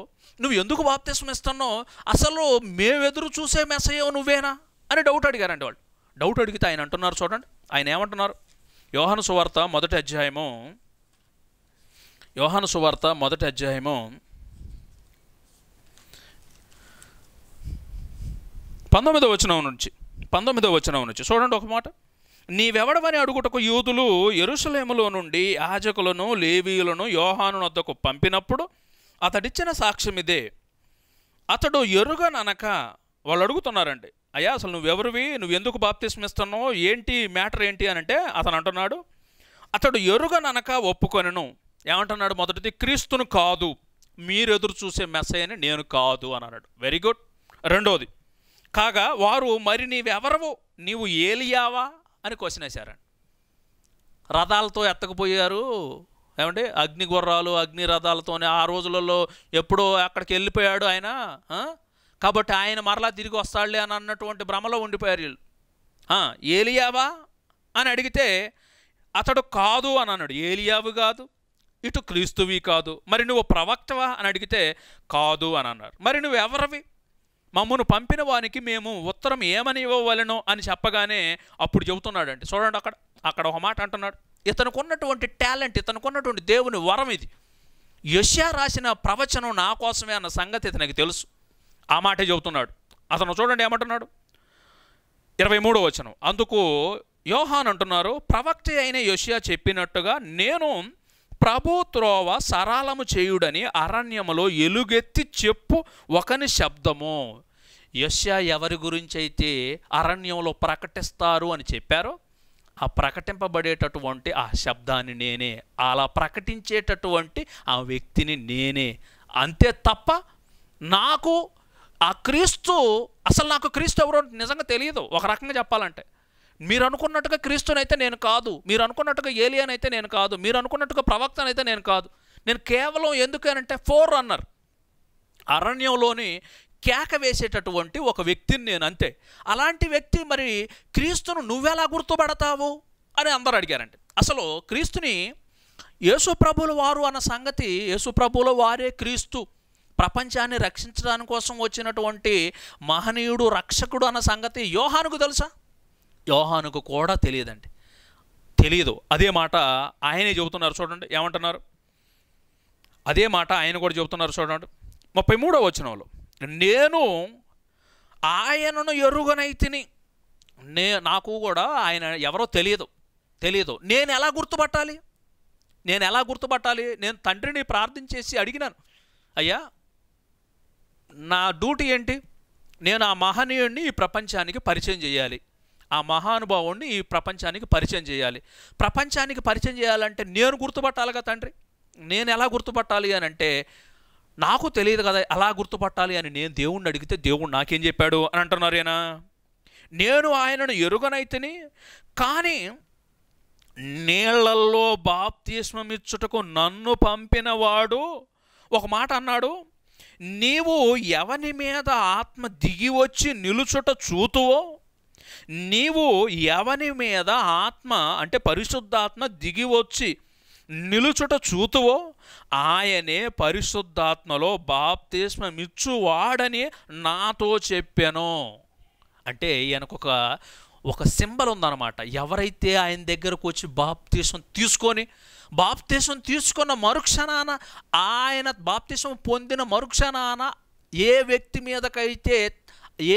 నువ్వు ఎందుకు బాప్తిసం ఇస్తున్నావు అసలు మేమెదురు చూసే మెసయ్యో నువ్వేనా అని డౌట్ అడిగారండి వాళ్ళు డౌట్ అడిగితే ఆయన అంటున్నారు చూడండి ఆయన ఏమంటున్నారు యోహాను సువార్త మొదటి అధ్యాయము యోహాను సువార్త మొదటి అధ్యాయము పంతొమ్మిదో వచనం నుంచి పంతొమ్మిదో వచనం నుంచి చూడండి ఒక మాట నీవెవడమని అడుగుటకు యూదులు ఎరుసలేములో నుండి యాజకులను లేవీయులను యోహాను వద్దకు పంపినప్పుడు అతడిచ్చిన సాక్ష్యం ఇదే అతడు ఎరుగననక వాళ్ళు అడుగుతున్నారండి అయ్యా అసలు నువ్వెవరివి నువ్వెందుకు బాప్తిస్మిస్తున్నావు ఏంటి మ్యాటర్ ఏంటి అని అంటే అతను అంటున్నాడు అతడు ఎరుగననక ఒప్పుకొనను ఏమంటున్నాడు మొదటిది క్రీస్తును కాదు మీరు ఎదురు చూసే మెస్సయ్యని నేను కాదు అని అన్నాడు వెరీ గుడ్ రెండోది కాగా వారు మరి నీవెవరవు నీవు ఏలియావా అని క్వశ్చన్ వేశారండి రథాలతో ఎత్తకపోయారు ఏమండి అగ్ని గుర్రాలు అగ్ని రథాలతోనే ఆ రోజులలో ఎప్పుడో అక్కడికి వెళ్ళిపోయాడు ఆయన కాబట్టి ఆయన మరలా తిరిగి వస్తాడులే అని అన్నటువంటి భ్రమలో ఉండిపోయారు వీళ్ళు ఏలియావా అని అడిగితే అతడు కాదు అని అన్నాడు ఏలియావు కాదు ఇటు క్రీస్తువి కాదు మరి నువ్వు ప్రవక్తవా అని అడిగితే కాదు అని అన్నారు మరి నువ్వు ఎవరివి మమ్మను పంపిన వానికి మేము ఉత్తరం ఏమని ఇవ్వవలను అని చెప్పగానే అప్పుడు చెబుతున్నాడండి చూడండి అక్కడ అక్కడ ఒక మాట అంటున్నాడు ఇతనుకున్నటువంటి టాలెంట్ ఇతనుకున్నటువంటి దేవుని వరం ఇది యష్యా రాసిన ప్రవచనం నా కోసమే అన్న సంగతి ఇతనికి తెలుసు ఆ మాటే చెబుతున్నాడు అతను చూడండి ఏమంటున్నాడు ఇరవై మూడో వచనం అందుకు యోహాన్ అంటున్నారు ప్రవక్త అయిన యోషియా చెప్పినట్టుగా నేను ప్రభు త్రోవ సరాలము చేయుడని అరణ్యములో ఎలుగెత్తి చెప్పు ఒకని శబ్దము యశ ఎవరి గురించి అయితే అరణ్యంలో ప్రకటిస్తారు అని చెప్పారో ఆ ప్రకటింపబడేటటువంటి ఆ శబ్దాన్ని నేనే అలా ప్రకటించేటటువంటి ఆ వ్యక్తిని నేనే అంతే తప్ప నాకు ఆ క్రీస్తు అసలు నాకు క్రీస్తు ఎవరో నిజంగా తెలియదు ఒక రకంగా చెప్పాలంటే మీరు అనుకున్నట్టుగా క్రీస్తునైతే నేను కాదు మీరు అనుకున్నట్టుగా ఏలియన్ అయితే నేను కాదు మీరు అనుకున్నట్టుగా ప్రవక్తనైతే నేను కాదు నేను కేవలం ఎందుకనంటే ఫోర్ రన్నర్ అరణ్యంలోని కేక వేసేటటువంటి ఒక వ్యక్తిని నేను అంతే అలాంటి వ్యక్తి మరి క్రీస్తును నువ్వెలా గుర్తుపడతావు అని అందరు అడిగారండి అసలు క్రీస్తుని యేసుప్రభుల వారు అన్న సంగతి యేసుప్రభుల వారే క్రీస్తు ప్రపంచాన్ని రక్షించడానికి కోసం వచ్చినటువంటి మహనీయుడు రక్షకుడు అన్న సంగతి యోహానుకు తెలుసా యోహానుకు కూడా తెలియదండి తెలియదు అదే మాట ఆయనే చెబుతున్నారు చూడండి ఏమంటున్నారు అదే మాట ఆయన కూడా చెబుతున్నారు చూడండి ముప్పై మూడో వచనంలో నేను ఆయనను తిని నే నాకు కూడా ఆయన ఎవరో తెలియదు తెలియదు నేను ఎలా గుర్తుపట్టాలి నేను ఎలా గుర్తుపట్టాలి నేను తండ్రిని ప్రార్థించేసి అడిగినాను అయ్యా నా డ్యూటీ ఏంటి నేను ఆ మహనీయుడిని ఈ ప్రపంచానికి పరిచయం చేయాలి ఆ మహానుభావుడిని ఈ ప్రపంచానికి పరిచయం చేయాలి ప్రపంచానికి పరిచయం చేయాలంటే నేను గుర్తుపట్టాలి కదా తండ్రి నేను ఎలా గుర్తుపట్టాలి అని అంటే నాకు తెలియదు కదా అలా గుర్తుపట్టాలి అని నేను దేవుణ్ణి అడిగితే దేవుడు నాకేం చెప్పాడు అని అంటున్నారు ఈయన నేను ఆయనను ఎరుగనైతేని కానీ నీళ్లల్లో ఇచ్చుటకు నన్ను పంపినవాడు ఒక మాట అన్నాడు నీవు ఎవని మీద ఆత్మ దిగి వచ్చి నిలుచుట చూతువో నీవు ఎవని మీద ఆత్మ అంటే పరిశుద్ధాత్మ దిగి వచ్చి నిలుచుట చూతువో ఆయనే పరిశుద్ధాత్మలో బాప్తిస్మమిచ్చువాడని నాతో చెప్పాను అంటే ఈయనకొక ఒక సింబల్ ఉందన్నమాట ఎవరైతే ఆయన దగ్గరకు వచ్చి బాప్తీసం తీసుకొని బాప్తీసం తీసుకున్న మరుక్షణాన ఆయన బాప్తీసం పొందిన మరుక్షణాన ఏ వ్యక్తి మీదకైతే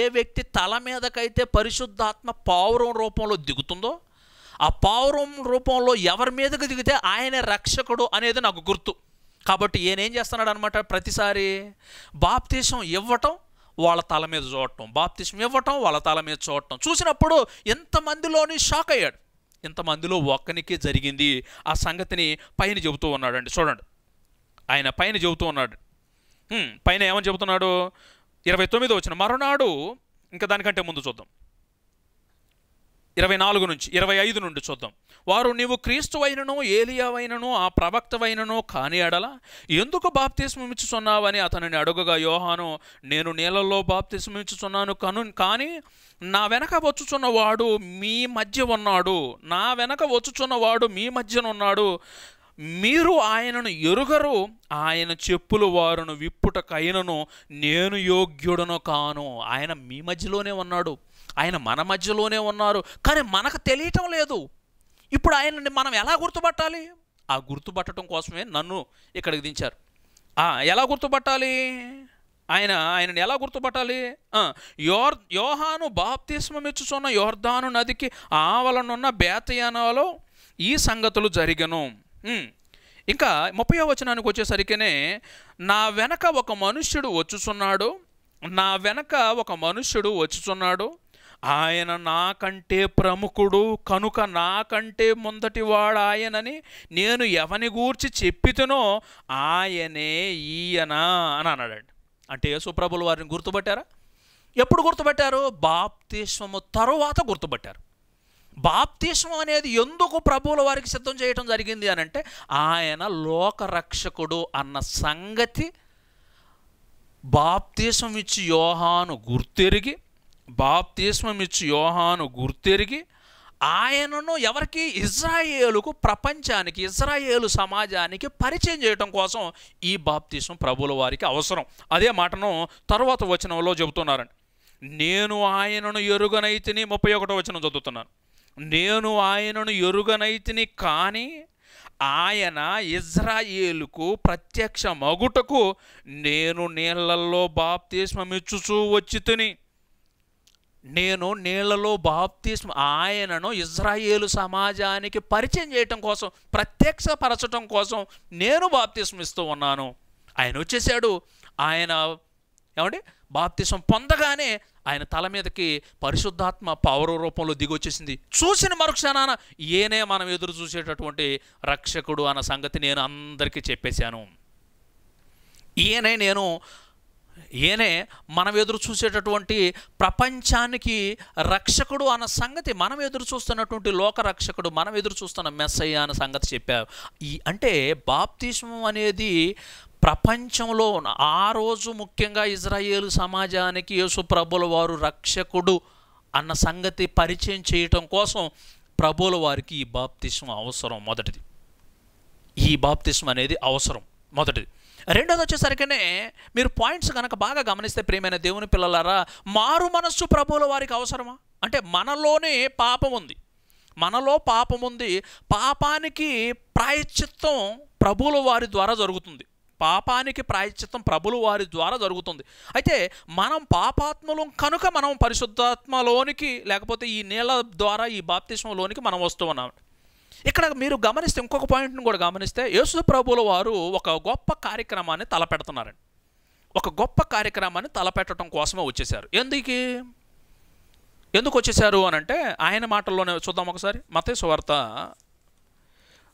ఏ వ్యక్తి తల మీదకైతే పరిశుద్ధాత్మ పావురం రూపంలో దిగుతుందో ఆ పావురం రూపంలో ఎవరి మీదకు దిగితే ఆయనే రక్షకుడు అనేది నాకు గుర్తు కాబట్టి ఈయనేం చేస్తున్నాడు అనమాట ప్రతిసారి బాప్తీసం ఇవ్వటం వాళ్ళ తల మీద చూడటం బాప్తీసం ఇవ్వటం వాళ్ళ తల మీద చూడటం చూసినప్పుడు ఎంతమందిలోని షాక్ అయ్యాడు ఇంతమందిలో ఒక్కనికే జరిగింది ఆ సంగతిని పైన చెబుతూ ఉన్నాడండి చూడండి ఆయన పైన చెబుతూ ఉన్నాడు పైన ఏమని చెబుతున్నాడు ఇరవై తొమ్మిదో వచ్చిన మరునాడు ఇంకా దానికంటే ముందు చూద్దాం ఇరవై నాలుగు నుంచి ఇరవై ఐదు నుండి చూద్దాం వారు నీవు క్రీస్తువైనను ఏలియావైనను ఆ ప్రవక్తవైనను కాని అడల ఎందుకు బాప్తిస్మమిచ్చుచున్నావని అతనిని అడుగగా యోహాను నేను నీళ్ళల్లో బాప్తిస్మమిచ్చుచున్నాను కను కానీ నా వెనక వచ్చుచున్నవాడు మీ మధ్య ఉన్నాడు నా వెనక వచ్చుచున్నవాడు మీ మధ్యనున్నాడు మీరు ఆయనను ఎరుగరు ఆయన చెప్పులు వారును విప్పుటకైనను నేను యోగ్యుడను కాను ఆయన మీ మధ్యలోనే ఉన్నాడు ఆయన మన మధ్యలోనే ఉన్నారు కానీ మనకు తెలియటం లేదు ఇప్పుడు ఆయనని మనం ఎలా గుర్తుపట్టాలి ఆ గుర్తుపట్టడం కోసమే నన్ను ఇక్కడికి దించారు ఎలా గుర్తుపట్టాలి ఆయన ఆయనని ఎలా గుర్తుపట్టాలి యోర్ యోహాను బాప్తిస్మమిచ్చుచున్న యోర్ధాను నదికి ఆవలనున్న బేతయానాలో ఈ సంగతులు జరిగను ఇంకా ముప్పై వచనానికి వచ్చేసరికినే నా వెనక ఒక మనుష్యుడు వచ్చుచున్నాడు నా వెనక ఒక మనుష్యుడు వచ్చుచున్నాడు ఆయన నాకంటే ప్రముఖుడు కనుక నాకంటే ముందటివాడు ఆయనని నేను ఎవని గూర్చి చెప్పితేనో ఆయనే ఈయన అని అన్నాడండి అంటే యేసుప్రభులు వారిని గుర్తుపట్టారా ఎప్పుడు గుర్తుపట్టారు బాప్తీశ్వము తరువాత గుర్తుపట్టారు బాప్తిష్మం అనేది ఎందుకు ప్రభువుల వారికి సిద్ధం చేయటం జరిగింది అని అంటే ఆయన లోకరక్షకుడు అన్న సంగతి బాప్తీసం ఇచ్చి యోహాను గుర్తెరిగి బాప్తీసం ఇచ్చి యోహాను గుర్తెరిగి ఆయనను ఎవరికి ఇజ్రాయేలుకు ప్రపంచానికి ఇజ్రాయేలు సమాజానికి పరిచయం చేయటం కోసం ఈ బాప్తీసం ప్రభుల వారికి అవసరం అదే మాటను తర్వాత వచనంలో చెబుతున్నారండి నేను ఆయనను ఎరుగనైతిని ముప్పై ఒకటో వచనం చదువుతున్నాను నేను ఆయనను ఎరుగనైతిని కానీ ఆయన ఇజ్రాయేలుకు ప్రత్యక్ష మగుటకు నేను నీళ్లల్లో బాప్తిస్మమిచ్చుచూ వచ్చి తిని నేను నీళ్లలో బాప్తిస్మ ఆయనను ఇజ్రాయేలు సమాజానికి పరిచయం చేయటం కోసం ప్రత్యక్షపరచటం కోసం నేను ఇస్తూ ఉన్నాను ఆయన వచ్చేసాడు ఆయన ఏమండి బాప్తిసం పొందగానే ఆయన తల మీదకి పరిశుద్ధాత్మ పౌర రూపంలో దిగొచ్చేసింది చూసిన మరుక్షణాన ఈయనే మనం ఎదురు చూసేటటువంటి రక్షకుడు అన్న సంగతి నేను అందరికీ చెప్పేశాను ఈయనే నేను ఈయనే మనం ఎదురు చూసేటటువంటి ప్రపంచానికి రక్షకుడు అన్న సంగతి మనం ఎదురు చూస్తున్నటువంటి లోక రక్షకుడు మనం ఎదురు చూస్తున్న మెస్సయ్య అన్న సంగతి చెప్పారు ఈ అంటే బాప్తిష్మం అనేది ప్రపంచంలో ఆ రోజు ముఖ్యంగా ఇజ్రాయేల్ సమాజానికి యేసు ప్రభుల వారు రక్షకుడు అన్న సంగతి పరిచయం చేయటం కోసం ప్రభుల వారికి ఈ బాప్తిస్మ అవసరం మొదటిది ఈ బాప్తిస్మ అనేది అవసరం మొదటిది రెండోది వచ్చేసరికినే మీరు పాయింట్స్ కనుక బాగా గమనిస్తే ప్రియమైన దేవుని పిల్లలారా మారు మనస్సు ప్రభువుల వారికి అవసరమా అంటే మనలోనే పాపం ఉంది మనలో పాపం ఉంది పాపానికి ప్రాయశ్చిత్తం ప్రభువుల వారి ద్వారా జరుగుతుంది పాపానికి ప్రాయశ్చిత్తం ప్రభులు వారి ద్వారా జరుగుతుంది అయితే మనం పాపాత్మలం కనుక మనం పరిశుద్ధాత్మలోనికి లేకపోతే ఈ నీళ్ళ ద్వారా ఈ బాప్తిష్మలోనికి మనం వస్తూ ఉన్నాం ఇక్కడ మీరు గమనిస్తే ఇంకొక పాయింట్ను కూడా గమనిస్తే యేసు ప్రభుల వారు ఒక గొప్ప కార్యక్రమాన్ని తలపెడుతున్నారండి ఒక గొప్ప కార్యక్రమాన్ని తలపెట్టడం కోసమే వచ్చేసారు ఎందుకు ఎందుకు వచ్చేసారు అని అంటే ఆయన మాటల్లోనే చూద్దాం ఒకసారి మతే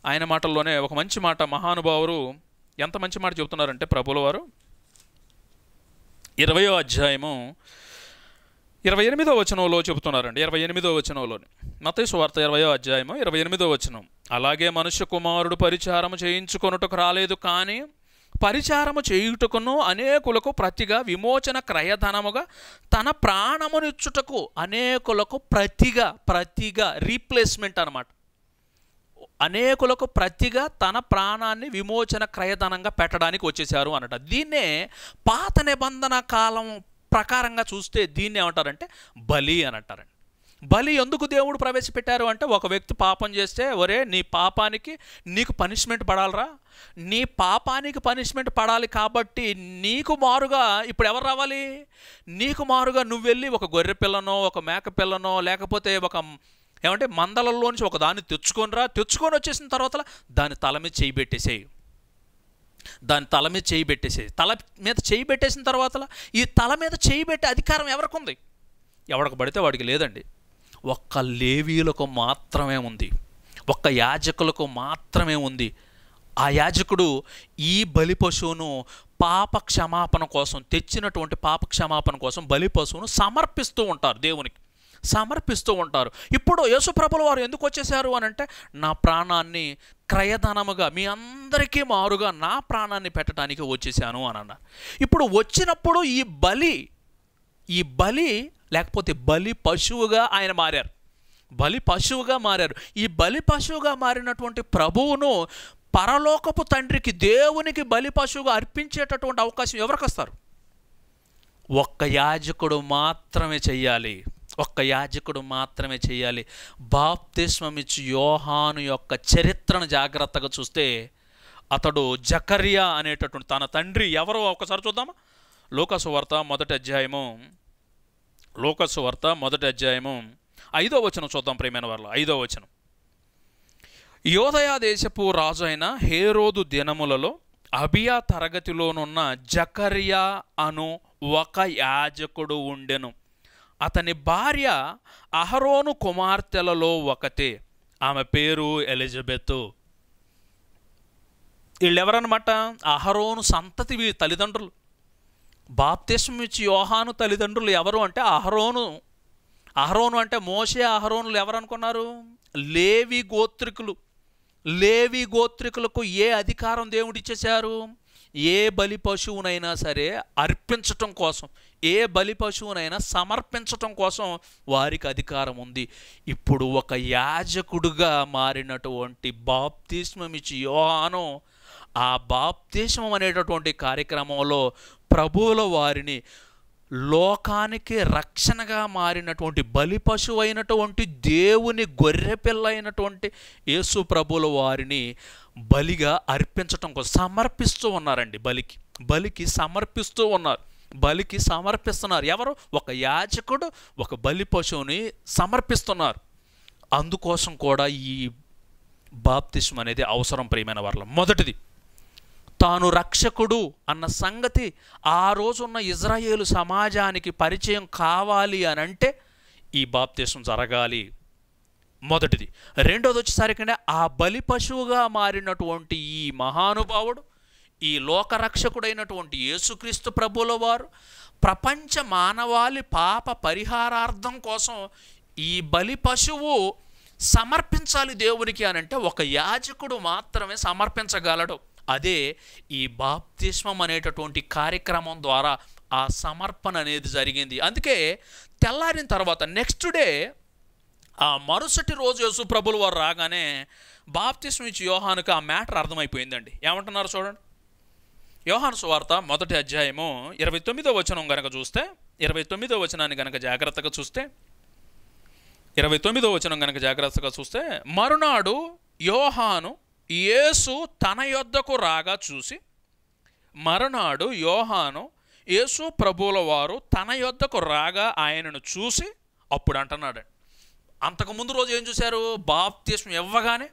ఆయన మాటల్లోనే ఒక మంచి మాట మహానుభావురు ఎంత మంచి మాట చెబుతున్నారంటే ప్రభుల వారు ఇరవయో అధ్యాయము ఇరవై ఎనిమిదో వచనంలో చెబుతున్నారండి ఇరవై ఎనిమిదో వచనంలోని మతేసు వార్త ఇరవయో అధ్యాయము ఇరవై ఎనిమిదో వచనం అలాగే మనుష్య కుమారుడు పరిచారము చేయించుకొనుటకు రాలేదు కానీ పరిచారము చేయుటకును అనేకులకు ప్రతిగా విమోచన క్రయధనముగా తన ప్రాణమునిచ్చుటకు అనేకులకు ప్రతిగా ప్రతిగా రీప్లేస్మెంట్ అనమాట అనేకులకు ప్రతిగా తన ప్రాణాన్ని విమోచన క్రయధనంగా పెట్టడానికి వచ్చేసారు అనట దీన్నే పాత నిబంధన కాలం ప్రకారంగా చూస్తే దీన్ని ఏమంటారంటే బలి అని అంటారండి బలి ఎందుకు దేవుడు ప్రవేశపెట్టారు అంటే ఒక వ్యక్తి పాపం చేస్తే ఒరే నీ పాపానికి నీకు పనిష్మెంట్ పడాలరా నీ పాపానికి పనిష్మెంట్ పడాలి కాబట్టి నీకు మారుగా ఇప్పుడు ఎవరు రావాలి నీకు మారుగా నువ్వు వెళ్ళి ఒక గొర్రె పిల్లనో ఒక మేక పిల్లనో లేకపోతే ఒక ఏమంటే మందలలోంచి ఒక దాన్ని తెచ్చుకొనిరా తెచ్చుకొని వచ్చేసిన తర్వాత దాని తల మీద చేయి పెట్టేసేయి దాని తల మీద చేయి పెట్టేసేయి తల మీద చేయి పెట్టేసిన తర్వాత ఈ తల మీద చేయి పెట్టే అధికారం ఎవరికి ఉంది ఎవరికి పడితే వాడికి లేదండి ఒక్క లేవీలకు మాత్రమే ఉంది ఒక్క యాజకులకు మాత్రమే ఉంది ఆ యాజకుడు ఈ బలి పశువును పాప క్షమాపణ కోసం తెచ్చినటువంటి పాప క్షమాపణ కోసం బలి పశువును సమర్పిస్తూ ఉంటారు దేవునికి సమర్పిస్తూ ఉంటారు ఇప్పుడు యేసుప్రభులు వారు ఎందుకు వచ్చేసారు అని అంటే నా ప్రాణాన్ని క్రయధనముగా మీ అందరికీ మారుగా నా ప్రాణాన్ని పెట్టడానికి వచ్చేసాను అని అన్నారు ఇప్పుడు వచ్చినప్పుడు ఈ బలి ఈ బలి లేకపోతే బలి పశువుగా ఆయన మారారు బలి పశువుగా మారారు ఈ బలి పశువుగా మారినటువంటి ప్రభువును పరలోకపు తండ్రికి దేవునికి బలి పశువుగా అర్పించేటటువంటి అవకాశం ఎవరికి వస్తారు ఒక్క యాజకుడు మాత్రమే చెయ్యాలి ఒక్క యాజకుడు మాత్రమే చేయాలి బాప్తిస్మమిచ్చి యోహాను యొక్క చరిత్రను జాగ్రత్తగా చూస్తే అతడు జకర్యా అనేటటువంటి తన తండ్రి ఎవరో ఒకసారి చూద్దామా లోకసు వార్త మొదటి అధ్యాయము లోకసు వార్త మొదటి అధ్యాయము ఐదో వచనం చూద్దాం ప్రేమైన వాళ్ళు ఐదో వచనం యోదయా దేశపు రాజు అయిన హేరోదు దినములలో అబియా తరగతిలోనున్న జకర్యా అను ఒక యాజకుడు ఉండెను అతని భార్య అహరోను కుమార్తెలలో ఒకతే ఆమె పేరు ఎలిజబెత్ వీళ్ళెవరనమాట అహరోను సంతతి తల్లిదండ్రులు బాప్తిసం ఇచ్చి యోహాను తల్లిదండ్రులు ఎవరు అంటే అహరోను అహరోను అంటే మోసే అహరోనులు ఎవరనుకున్నారు లేవి గోత్రికులు లేవి గోత్రికులకు ఏ అధికారం దేవుడిచ్చేశారు ఏ బలి పశువునైనా సరే అర్పించటం కోసం ఏ బలి పశువునైనా సమర్పించటం కోసం వారికి అధికారం ఉంది ఇప్పుడు ఒక యాజకుడుగా మారినటువంటి బాప్తిస్మం ఇచ్చి యోహాను ఆ బాప్తిస్మం అనేటటువంటి కార్యక్రమంలో ప్రభువుల వారిని లోకానికి రక్షణగా మారినటువంటి బలి పశువు అయినటువంటి దేవుని గొర్రెపిల్ల అయినటువంటి యేసు ప్రభుల వారిని బలిగా అర్పించటం కోసం సమర్పిస్తూ ఉన్నారండి బలికి బలికి సమర్పిస్తూ ఉన్నారు బలికి సమర్పిస్తున్నారు ఎవరు ఒక యాజకుడు ఒక బలి పశువుని సమర్పిస్తున్నారు అందుకోసం కూడా ఈ బాప్తిష్యం అనేది అవసరం ప్రియమైన వర్ల మొదటిది తాను రక్షకుడు అన్న సంగతి ఆ రోజున్న ఇజ్రాయేలు సమాజానికి పరిచయం కావాలి అని అంటే ఈ బాప్తిష్మం జరగాలి మొదటిది రెండోది వచ్చేసరికంటే ఆ బలి పశువుగా మారినటువంటి ఈ మహానుభావుడు ఈ లోకరక్షకుడైనటువంటి యేసుక్రీస్తు ప్రభుల వారు ప్రపంచ మానవాళి పాప పరిహారార్థం కోసం ఈ బలి పశువు సమర్పించాలి దేవునికి అని అంటే ఒక యాజకుడు మాత్రమే సమర్పించగలడు అదే ఈ బాప్తిష్మం అనేటటువంటి కార్యక్రమం ద్వారా ఆ సమర్పణ అనేది జరిగింది అందుకే తెల్లారిన తర్వాత నెక్స్ట్ డే ఆ మరుసటి రోజు యేసు ప్రభులు వారు రాగానే బాప్తిస్మ ఇచ్చి యోహానుకు ఆ మ్యాటర్ అర్థమైపోయిందండి ఏమంటున్నారు చూడండి యోహాను సువార్త మొదటి అధ్యాయము ఇరవై తొమ్మిదో వచనం కనుక చూస్తే ఇరవై తొమ్మిదో వచనాన్ని కనుక జాగ్రత్తగా చూస్తే ఇరవై తొమ్మిదో వచనం కనుక జాగ్రత్తగా చూస్తే మరునాడు యోహాను యేసు తన యొద్దకు రాగా చూసి మరునాడు యోహాను యేసు ప్రభువుల వారు తన యొద్దకు రాగా ఆయనను చూసి అప్పుడు అంటున్నాడండి అంతకుముందు రోజు ఏం చూశారు బాప్తీసం ఇవ్వగానే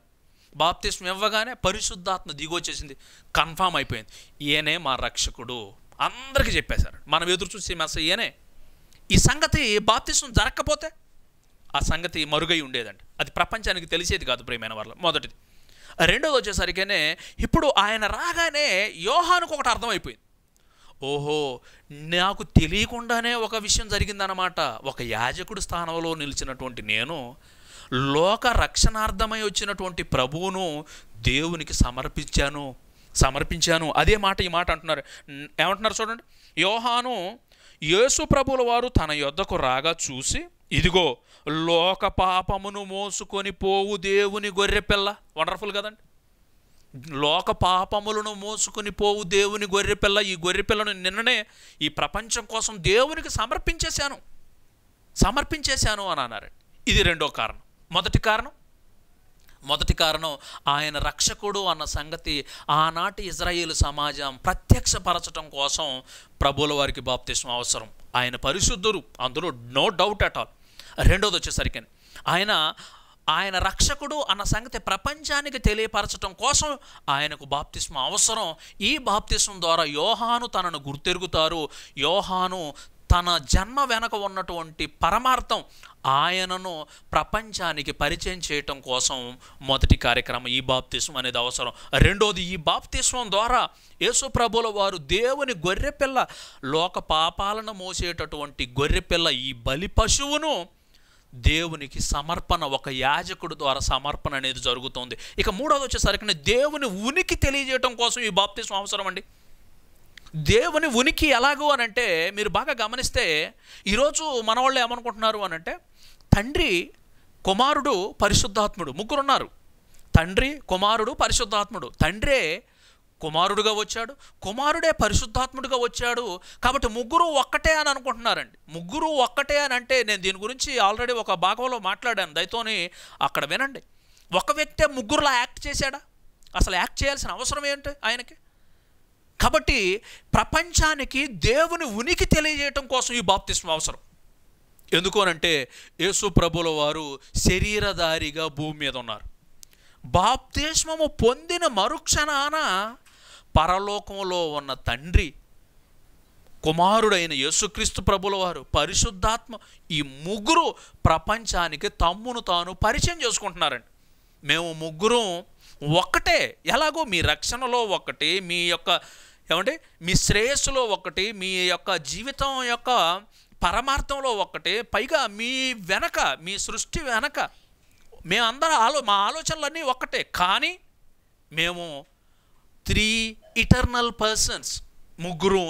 బాప్తీసం ఇవ్వగానే పరిశుద్ధాత్మ దిగొచ్చేసింది కన్ఫామ్ అయిపోయింది ఈయనే మా రక్షకుడు అందరికీ చెప్పేశారు మనం ఎదురు చూసి మెస ఈయనే ఈ సంగతి బాప్తీసం జరగకపోతే ఆ సంగతి మరుగై ఉండేదండి అది ప్రపంచానికి తెలిసేది కాదు ప్రేమైన వాళ్ళ మొదటిది రెండోది వచ్చేసరికనే ఇప్పుడు ఆయన రాగానే యోహానికి ఒకటి అర్థమైపోయింది ఓహో నాకు తెలియకుండానే ఒక విషయం జరిగిందనమాట ఒక యాజకుడు స్థానంలో నిలిచినటువంటి నేను లోక రక్షణార్థమై వచ్చినటువంటి ప్రభువును దేవునికి సమర్పించాను సమర్పించాను అదే మాట ఈ మాట అంటున్నారు ఏమంటున్నారు చూడండి యోహాను యేసు ప్రభుల వారు తన యొద్దకు రాగా చూసి ఇదిగో లోక పాపమును మోసుకొని పోవు దేవుని గొర్రెపిల్ల వండర్ఫుల్ కదండి లోక పాపములను మోసుకొని పోవు దేవుని గొర్రెపిల్ల ఈ గొర్రెపిల్లను నిన్ననే ఈ ప్రపంచం కోసం దేవునికి సమర్పించేశాను సమర్పించేశాను అని అన్నారు ఇది రెండో కారణం మొదటి కారణం మొదటి కారణం ఆయన రక్షకుడు అన్న సంగతి ఆనాటి ఇజ్రాయేల్ సమాజం ప్రత్యక్షపరచడం కోసం ప్రభుల వారికి బాప్తిష్టం అవసరం ఆయన పరిశుద్ధులు అందులో నో డౌట్ అట్ ఆల్ రెండోది వచ్చేసరికి ఆయన ఆయన రక్షకుడు అన్న సంగతి ప్రపంచానికి తెలియపరచడం కోసం ఆయనకు బాప్తిస్మ అవసరం ఈ బాప్తిస్మం ద్వారా యోహాను తనను గుర్తెరుగుతారు యోహాను తన జన్మ వెనక ఉన్నటువంటి పరమార్థం ఆయనను ప్రపంచానికి పరిచయం చేయటం కోసం మొదటి కార్యక్రమం ఈ బాప్తిస్వం అనేది అవసరం రెండోది ఈ బాప్తిస్వం ద్వారా యేసు ప్రభుల వారు దేవుని గొర్రెపిల్ల లోక పాపాలను మోసేటటువంటి గొర్రెపిల్ల ఈ బలి పశువును దేవునికి సమర్పణ ఒక యాజకుడు ద్వారా సమర్పణ అనేది జరుగుతుంది ఇక మూడోది వచ్చేసరికి దేవుని ఉనికి తెలియజేయటం కోసం ఈ బాప్తిసం అవసరం అండి దేవుని ఉనికి ఎలాగో అని అంటే మీరు బాగా గమనిస్తే ఈరోజు మనవాళ్ళు ఏమనుకుంటున్నారు అని అంటే తండ్రి కుమారుడు పరిశుద్ధాత్ముడు ముగ్గురున్నారు తండ్రి కుమారుడు పరిశుద్ధాత్ముడు తండ్రే కుమారుడుగా వచ్చాడు కుమారుడే పరిశుద్ధాత్ముడిగా వచ్చాడు కాబట్టి ముగ్గురు ఒక్కటే అని అనుకుంటున్నారండి ముగ్గురు ఒక్కటే అని అంటే నేను దీని గురించి ఆల్రెడీ ఒక భాగంలో మాట్లాడాను దయతోని అక్కడ వినండి ఒక వ్యక్తే ముగ్గురులా యాక్ట్ చేశాడా అసలు యాక్ట్ చేయాల్సిన అవసరం ఏంటి ఆయనకి కాబట్టి ప్రపంచానికి దేవుని ఉనికి తెలియజేయటం కోసం ఈ బాప్తిష్టం అవసరం ఎందుకోనంటే యేసు ప్రభుల వారు శరీరధారిగా భూమి మీద ఉన్నారు బాప్తిష్మము పొందిన మరుక్షణాన పరలోకంలో ఉన్న తండ్రి కుమారుడైన యేసుక్రీస్తు ప్రభుల వారు పరిశుద్ధాత్మ ఈ ముగ్గురు ప్రపంచానికి తమ్మును తాను పరిచయం చేసుకుంటున్నారండి మేము ముగ్గురు ఒక్కటే ఎలాగో మీ రక్షణలో ఒకటి మీ యొక్క ఏమంటే మీ శ్రేయస్సులో ఒకటి మీ యొక్క జీవితం యొక్క పరమార్థంలో ఒకటి పైగా మీ వెనక మీ సృష్టి వెనక మేమందరం ఆలో మా ఆలోచనలన్నీ ఒక్కటే కానీ మేము త్రీ ఇటర్నల్ పర్సన్స్ ముగ్గురు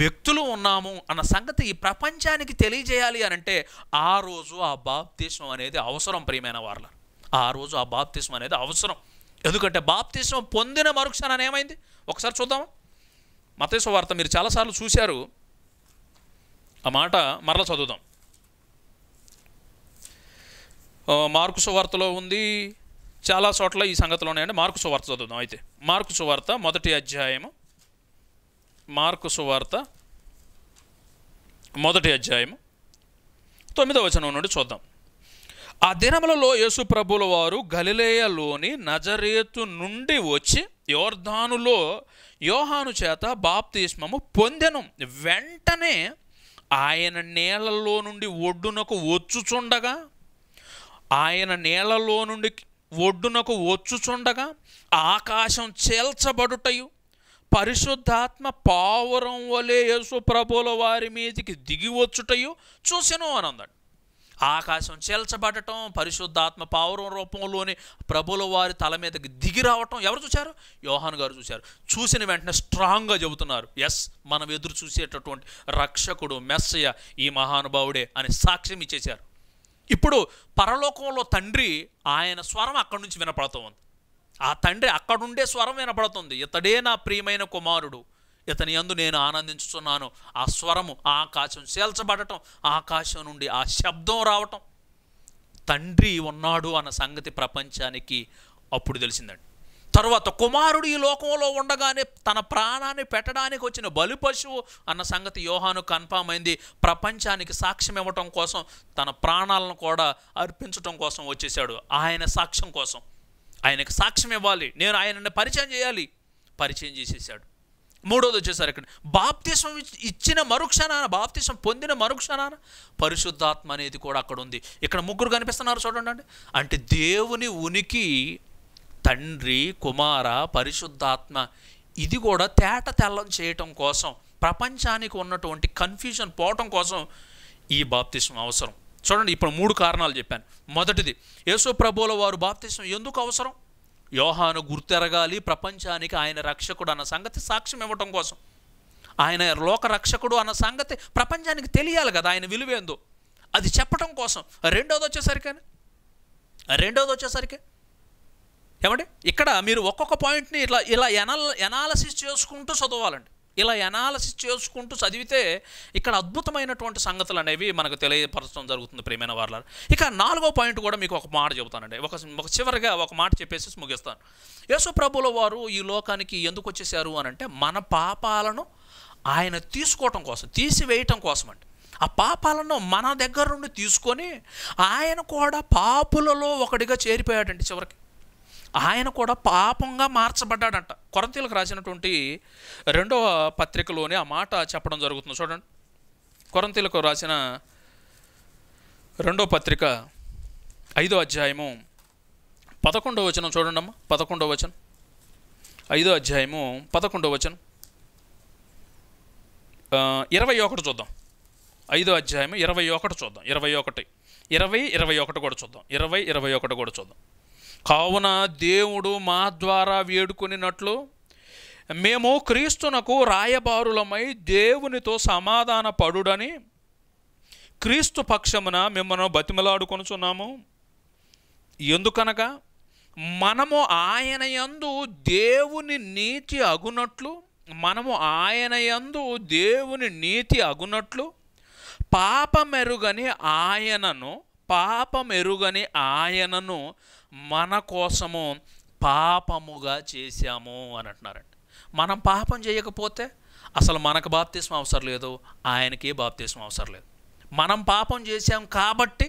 వ్యక్తులు ఉన్నాము అన్న సంగతి ఈ ప్రపంచానికి తెలియజేయాలి అని అంటే ఆ రోజు ఆ బాప్తీసం అనేది అవసరం ప్రియమైన వార్ల ఆ రోజు ఆ బాప్తీసం అనేది అవసరం ఎందుకంటే బాప్తీసం పొందిన మరుక్షణాన్ని ఏమైంది ఒకసారి చూద్దాం మతేశ్వ వార్త మీరు చాలాసార్లు చూశారు ఆ మాట మరల చదువుదాం మార్కుసు వార్తలో ఉంది చాలా చోట్ల ఈ సంగతులు ఉన్నాయండి మార్కు సువార్త చదువుదాం అయితే మార్కు సువార్త మొదటి అధ్యాయము మార్కు సువార్త మొదటి అధ్యాయము తొమ్మిదవ వచనం నుండి చూద్దాం ఆ దినములలో యేసు ప్రభుల వారు గలిలేయలోని నజరేతు నుండి వచ్చి యోర్ధానులో యోహాను చేత బాప్తిష్మము పొందెను వెంటనే ఆయన నేలలో నుండి ఒడ్డునకు వచ్చుచుండగా ఆయన నేలలో నుండి ఒడ్డునకు వచ్చుచుండగా ఆకాశం చేల్చబడుటయు పరిశుద్ధాత్మ పావురం వలె యేసు ప్రభుల వారి మీదికి దిగి వచ్చుటయు చూసెను అని అన్నాడు ఆకాశం చేల్చబడటం పరిశుద్ధాత్మ పావురం రూపంలోని ప్రభుల వారి తల మీదకి దిగి రావటం ఎవరు చూశారు యోహాన్ గారు చూశారు చూసిన వెంటనే స్ట్రాంగ్గా చెబుతున్నారు ఎస్ మనం ఎదురు చూసేటటువంటి రక్షకుడు మెస్సయ్య ఈ మహానుభావుడే అని సాక్ష్యం ఇచ్చేశారు ఇప్పుడు పరలోకంలో తండ్రి ఆయన స్వరం అక్కడి నుంచి వినపడుతూ ఉంది ఆ తండ్రి అక్కడుండే స్వరం వినపడుతుంది ఇతడే నా ప్రియమైన కుమారుడు ఇతని అందు నేను ఆనందించుతున్నాను ఆ స్వరము ఆకాశం చేల్చబడటం ఆకాశం నుండి ఆ శబ్దం రావటం తండ్రి ఉన్నాడు అన్న సంగతి ప్రపంచానికి అప్పుడు తెలిసిందండి తర్వాత కుమారుడు ఈ లోకంలో ఉండగానే తన ప్రాణాన్ని పెట్టడానికి వచ్చిన బలి పశువు అన్న సంగతి యోహాను కన్ఫామ్ అయింది ప్రపంచానికి సాక్ష్యం ఇవ్వటం కోసం తన ప్రాణాలను కూడా అర్పించటం కోసం వచ్చేసాడు ఆయన సాక్ష్యం కోసం ఆయనకు సాక్ష్యం ఇవ్వాలి నేను ఆయనని పరిచయం చేయాలి పరిచయం చేసేసాడు మూడోది వచ్చేసరికి ఇక్కడ బాప్తిసం ఇచ్చిన మరుక్షణాన బాప్తిసం పొందిన మరుక్షణాన పరిశుద్ధాత్మ అనేది కూడా అక్కడ ఉంది ఇక్కడ ముగ్గురు కనిపిస్తున్నారు చూడండి అంటే దేవుని ఉనికి తండ్రి కుమార పరిశుద్ధాత్మ ఇది కూడా తేట తెల్లం చేయటం కోసం ప్రపంచానికి ఉన్నటువంటి కన్ఫ్యూజన్ పోవటం కోసం ఈ బాప్తిష్టం అవసరం చూడండి ఇప్పుడు మూడు కారణాలు చెప్పాను మొదటిది యేసు ప్రభువుల వారు బాప్తిష్టం ఎందుకు అవసరం యోహాను గుర్తెరగాలి ప్రపంచానికి ఆయన రక్షకుడు అన్న సంగతి సాక్ష్యం ఇవ్వటం కోసం ఆయన లోక రక్షకుడు అన్న సంగతి ప్రపంచానికి తెలియాలి కదా ఆయన విలువేందో అది చెప్పటం కోసం రెండోది వచ్చేసరికి రెండోది వచ్చేసరికి ఏమంటే ఇక్కడ మీరు ఒక్కొక్క పాయింట్ని ఇట్లా ఇలా ఎనల్ ఎనాలసిస్ చేసుకుంటూ చదవాలండి ఇలా ఎనాలసిస్ చేసుకుంటూ చదివితే ఇక్కడ అద్భుతమైనటువంటి సంగతులు అనేవి మనకు తెలియపరచడం జరుగుతుంది ప్రేమైన వాళ్ళ ఇక నాలుగో పాయింట్ కూడా మీకు ఒక మాట చెబుతానండి ఒక ఒక చివరిగా ఒక మాట చెప్పేసి ముగిస్తాను యేసు ప్రభుల వారు ఈ లోకానికి ఎందుకు వచ్చేసారు అని అంటే మన పాపాలను ఆయన తీసుకోవటం కోసం తీసివేయటం కోసం అండి ఆ పాపాలను మన దగ్గర నుండి తీసుకొని ఆయన కూడా పాపులలో ఒకటిగా చేరిపోయాడండి చివరికి ఆయన కూడా పాపంగా మార్చబడ్డాడంట కొరంతీలకు రాసినటువంటి రెండవ పత్రికలోనే ఆ మాట చెప్పడం జరుగుతుంది చూడండి కొరంతీలకు రాసిన రెండో పత్రిక ఐదో అధ్యాయము పదకొండవ వచనం చూడండి అమ్మ పదకొండవ వచనం ఐదో అధ్యాయము పదకొండవ వచనం ఇరవై ఒకటి చూద్దాం ఐదో అధ్యాయం ఇరవై ఒకటి చూద్దాం ఇరవై ఒకటి ఇరవై ఇరవై ఒకటి కూడా చూద్దాం ఇరవై ఇరవై ఒకటి కూడా చూద్దాం కావున దేవుడు మా ద్వారా వేడుకొనినట్లు మేము క్రీస్తునకు రాయబారులమై దేవునితో సమాధాన పడుడని క్రీస్తు పక్షమున మిమ్మల్ని బతిమలాడుకొనుచున్నాము ఎందుకనగా మనము ఆయన యందు దేవుని నీతి అగునట్లు మనము ఆయన యందు దేవుని నీతి అగునట్లు పాపమెరుగని ఆయనను పాపమెరుగని ఆయనను మన కోసము పాపముగా చేశాము అని అంటున్నారండి మనం పాపం చేయకపోతే అసలు మనకు బాప్తీసం అవసరం లేదు ఆయనకి బాప్తీసం అవసరం లేదు మనం పాపం చేశాం కాబట్టి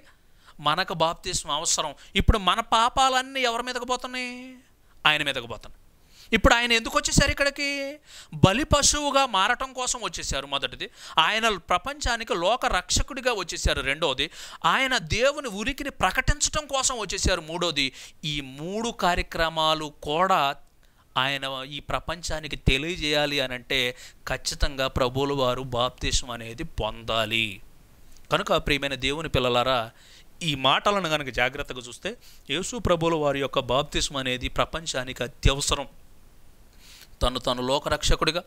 మనకు బాప్తీసం అవసరం ఇప్పుడు మన పాపాలన్నీ ఎవరి మీదకు పోతున్నాయి ఆయన మీదకు పోతున్నాయి ఇప్పుడు ఆయన ఎందుకు వచ్చేసారు ఇక్కడికి బలి పశువుగా మారటం కోసం వచ్చేసారు మొదటిది ఆయన ప్రపంచానికి లోక రక్షకుడిగా వచ్చేసారు రెండవది ఆయన దేవుని ఉనికిని ప్రకటించడం కోసం వచ్చేసారు మూడోది ఈ మూడు కార్యక్రమాలు కూడా ఆయన ఈ ప్రపంచానికి తెలియజేయాలి అని అంటే ఖచ్చితంగా ప్రభువుల వారు బాప్తీసం అనేది పొందాలి కనుక ప్రియమైన దేవుని పిల్లలారా ఈ మాటలను కనుక జాగ్రత్తగా చూస్తే యేసు ప్రభుల వారి యొక్క బాప్తిస్మ అనేది ప్రపంచానికి అత్యవసరం తను తను లోకరక్షకుడిగా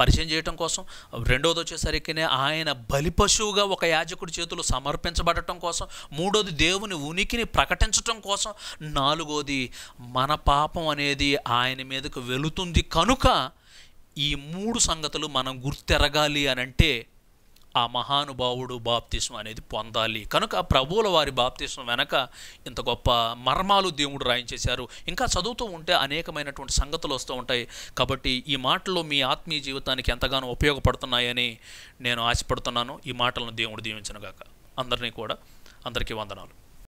పరిచయం చేయటం కోసం రెండోది వచ్చేసరికినే ఆయన బలిపశువుగా ఒక యాజకుడి చేతులు సమర్పించబడటం కోసం మూడోది దేవుని ఉనికిని ప్రకటించటం కోసం నాలుగోది మన పాపం అనేది ఆయన మీదకు వెళుతుంది కనుక ఈ మూడు సంగతులు మనం గుర్తెరగాలి అని అంటే ఆ మహానుభావుడు బాప్తిసం అనేది పొందాలి కనుక ప్రభువుల వారి బాప్తిసం వెనక ఇంత గొప్ప మర్మాలు దేవుడు రాయించేశారు ఇంకా చదువుతూ ఉంటే అనేకమైనటువంటి సంగతులు వస్తూ ఉంటాయి కాబట్టి ఈ మాటలు మీ ఆత్మీయ జీవితానికి ఎంతగానో ఉపయోగపడుతున్నాయని నేను ఆశపడుతున్నాను ఈ మాటలను దేవుడు దీవించను గాక అందరినీ కూడా అందరికీ వందనాలు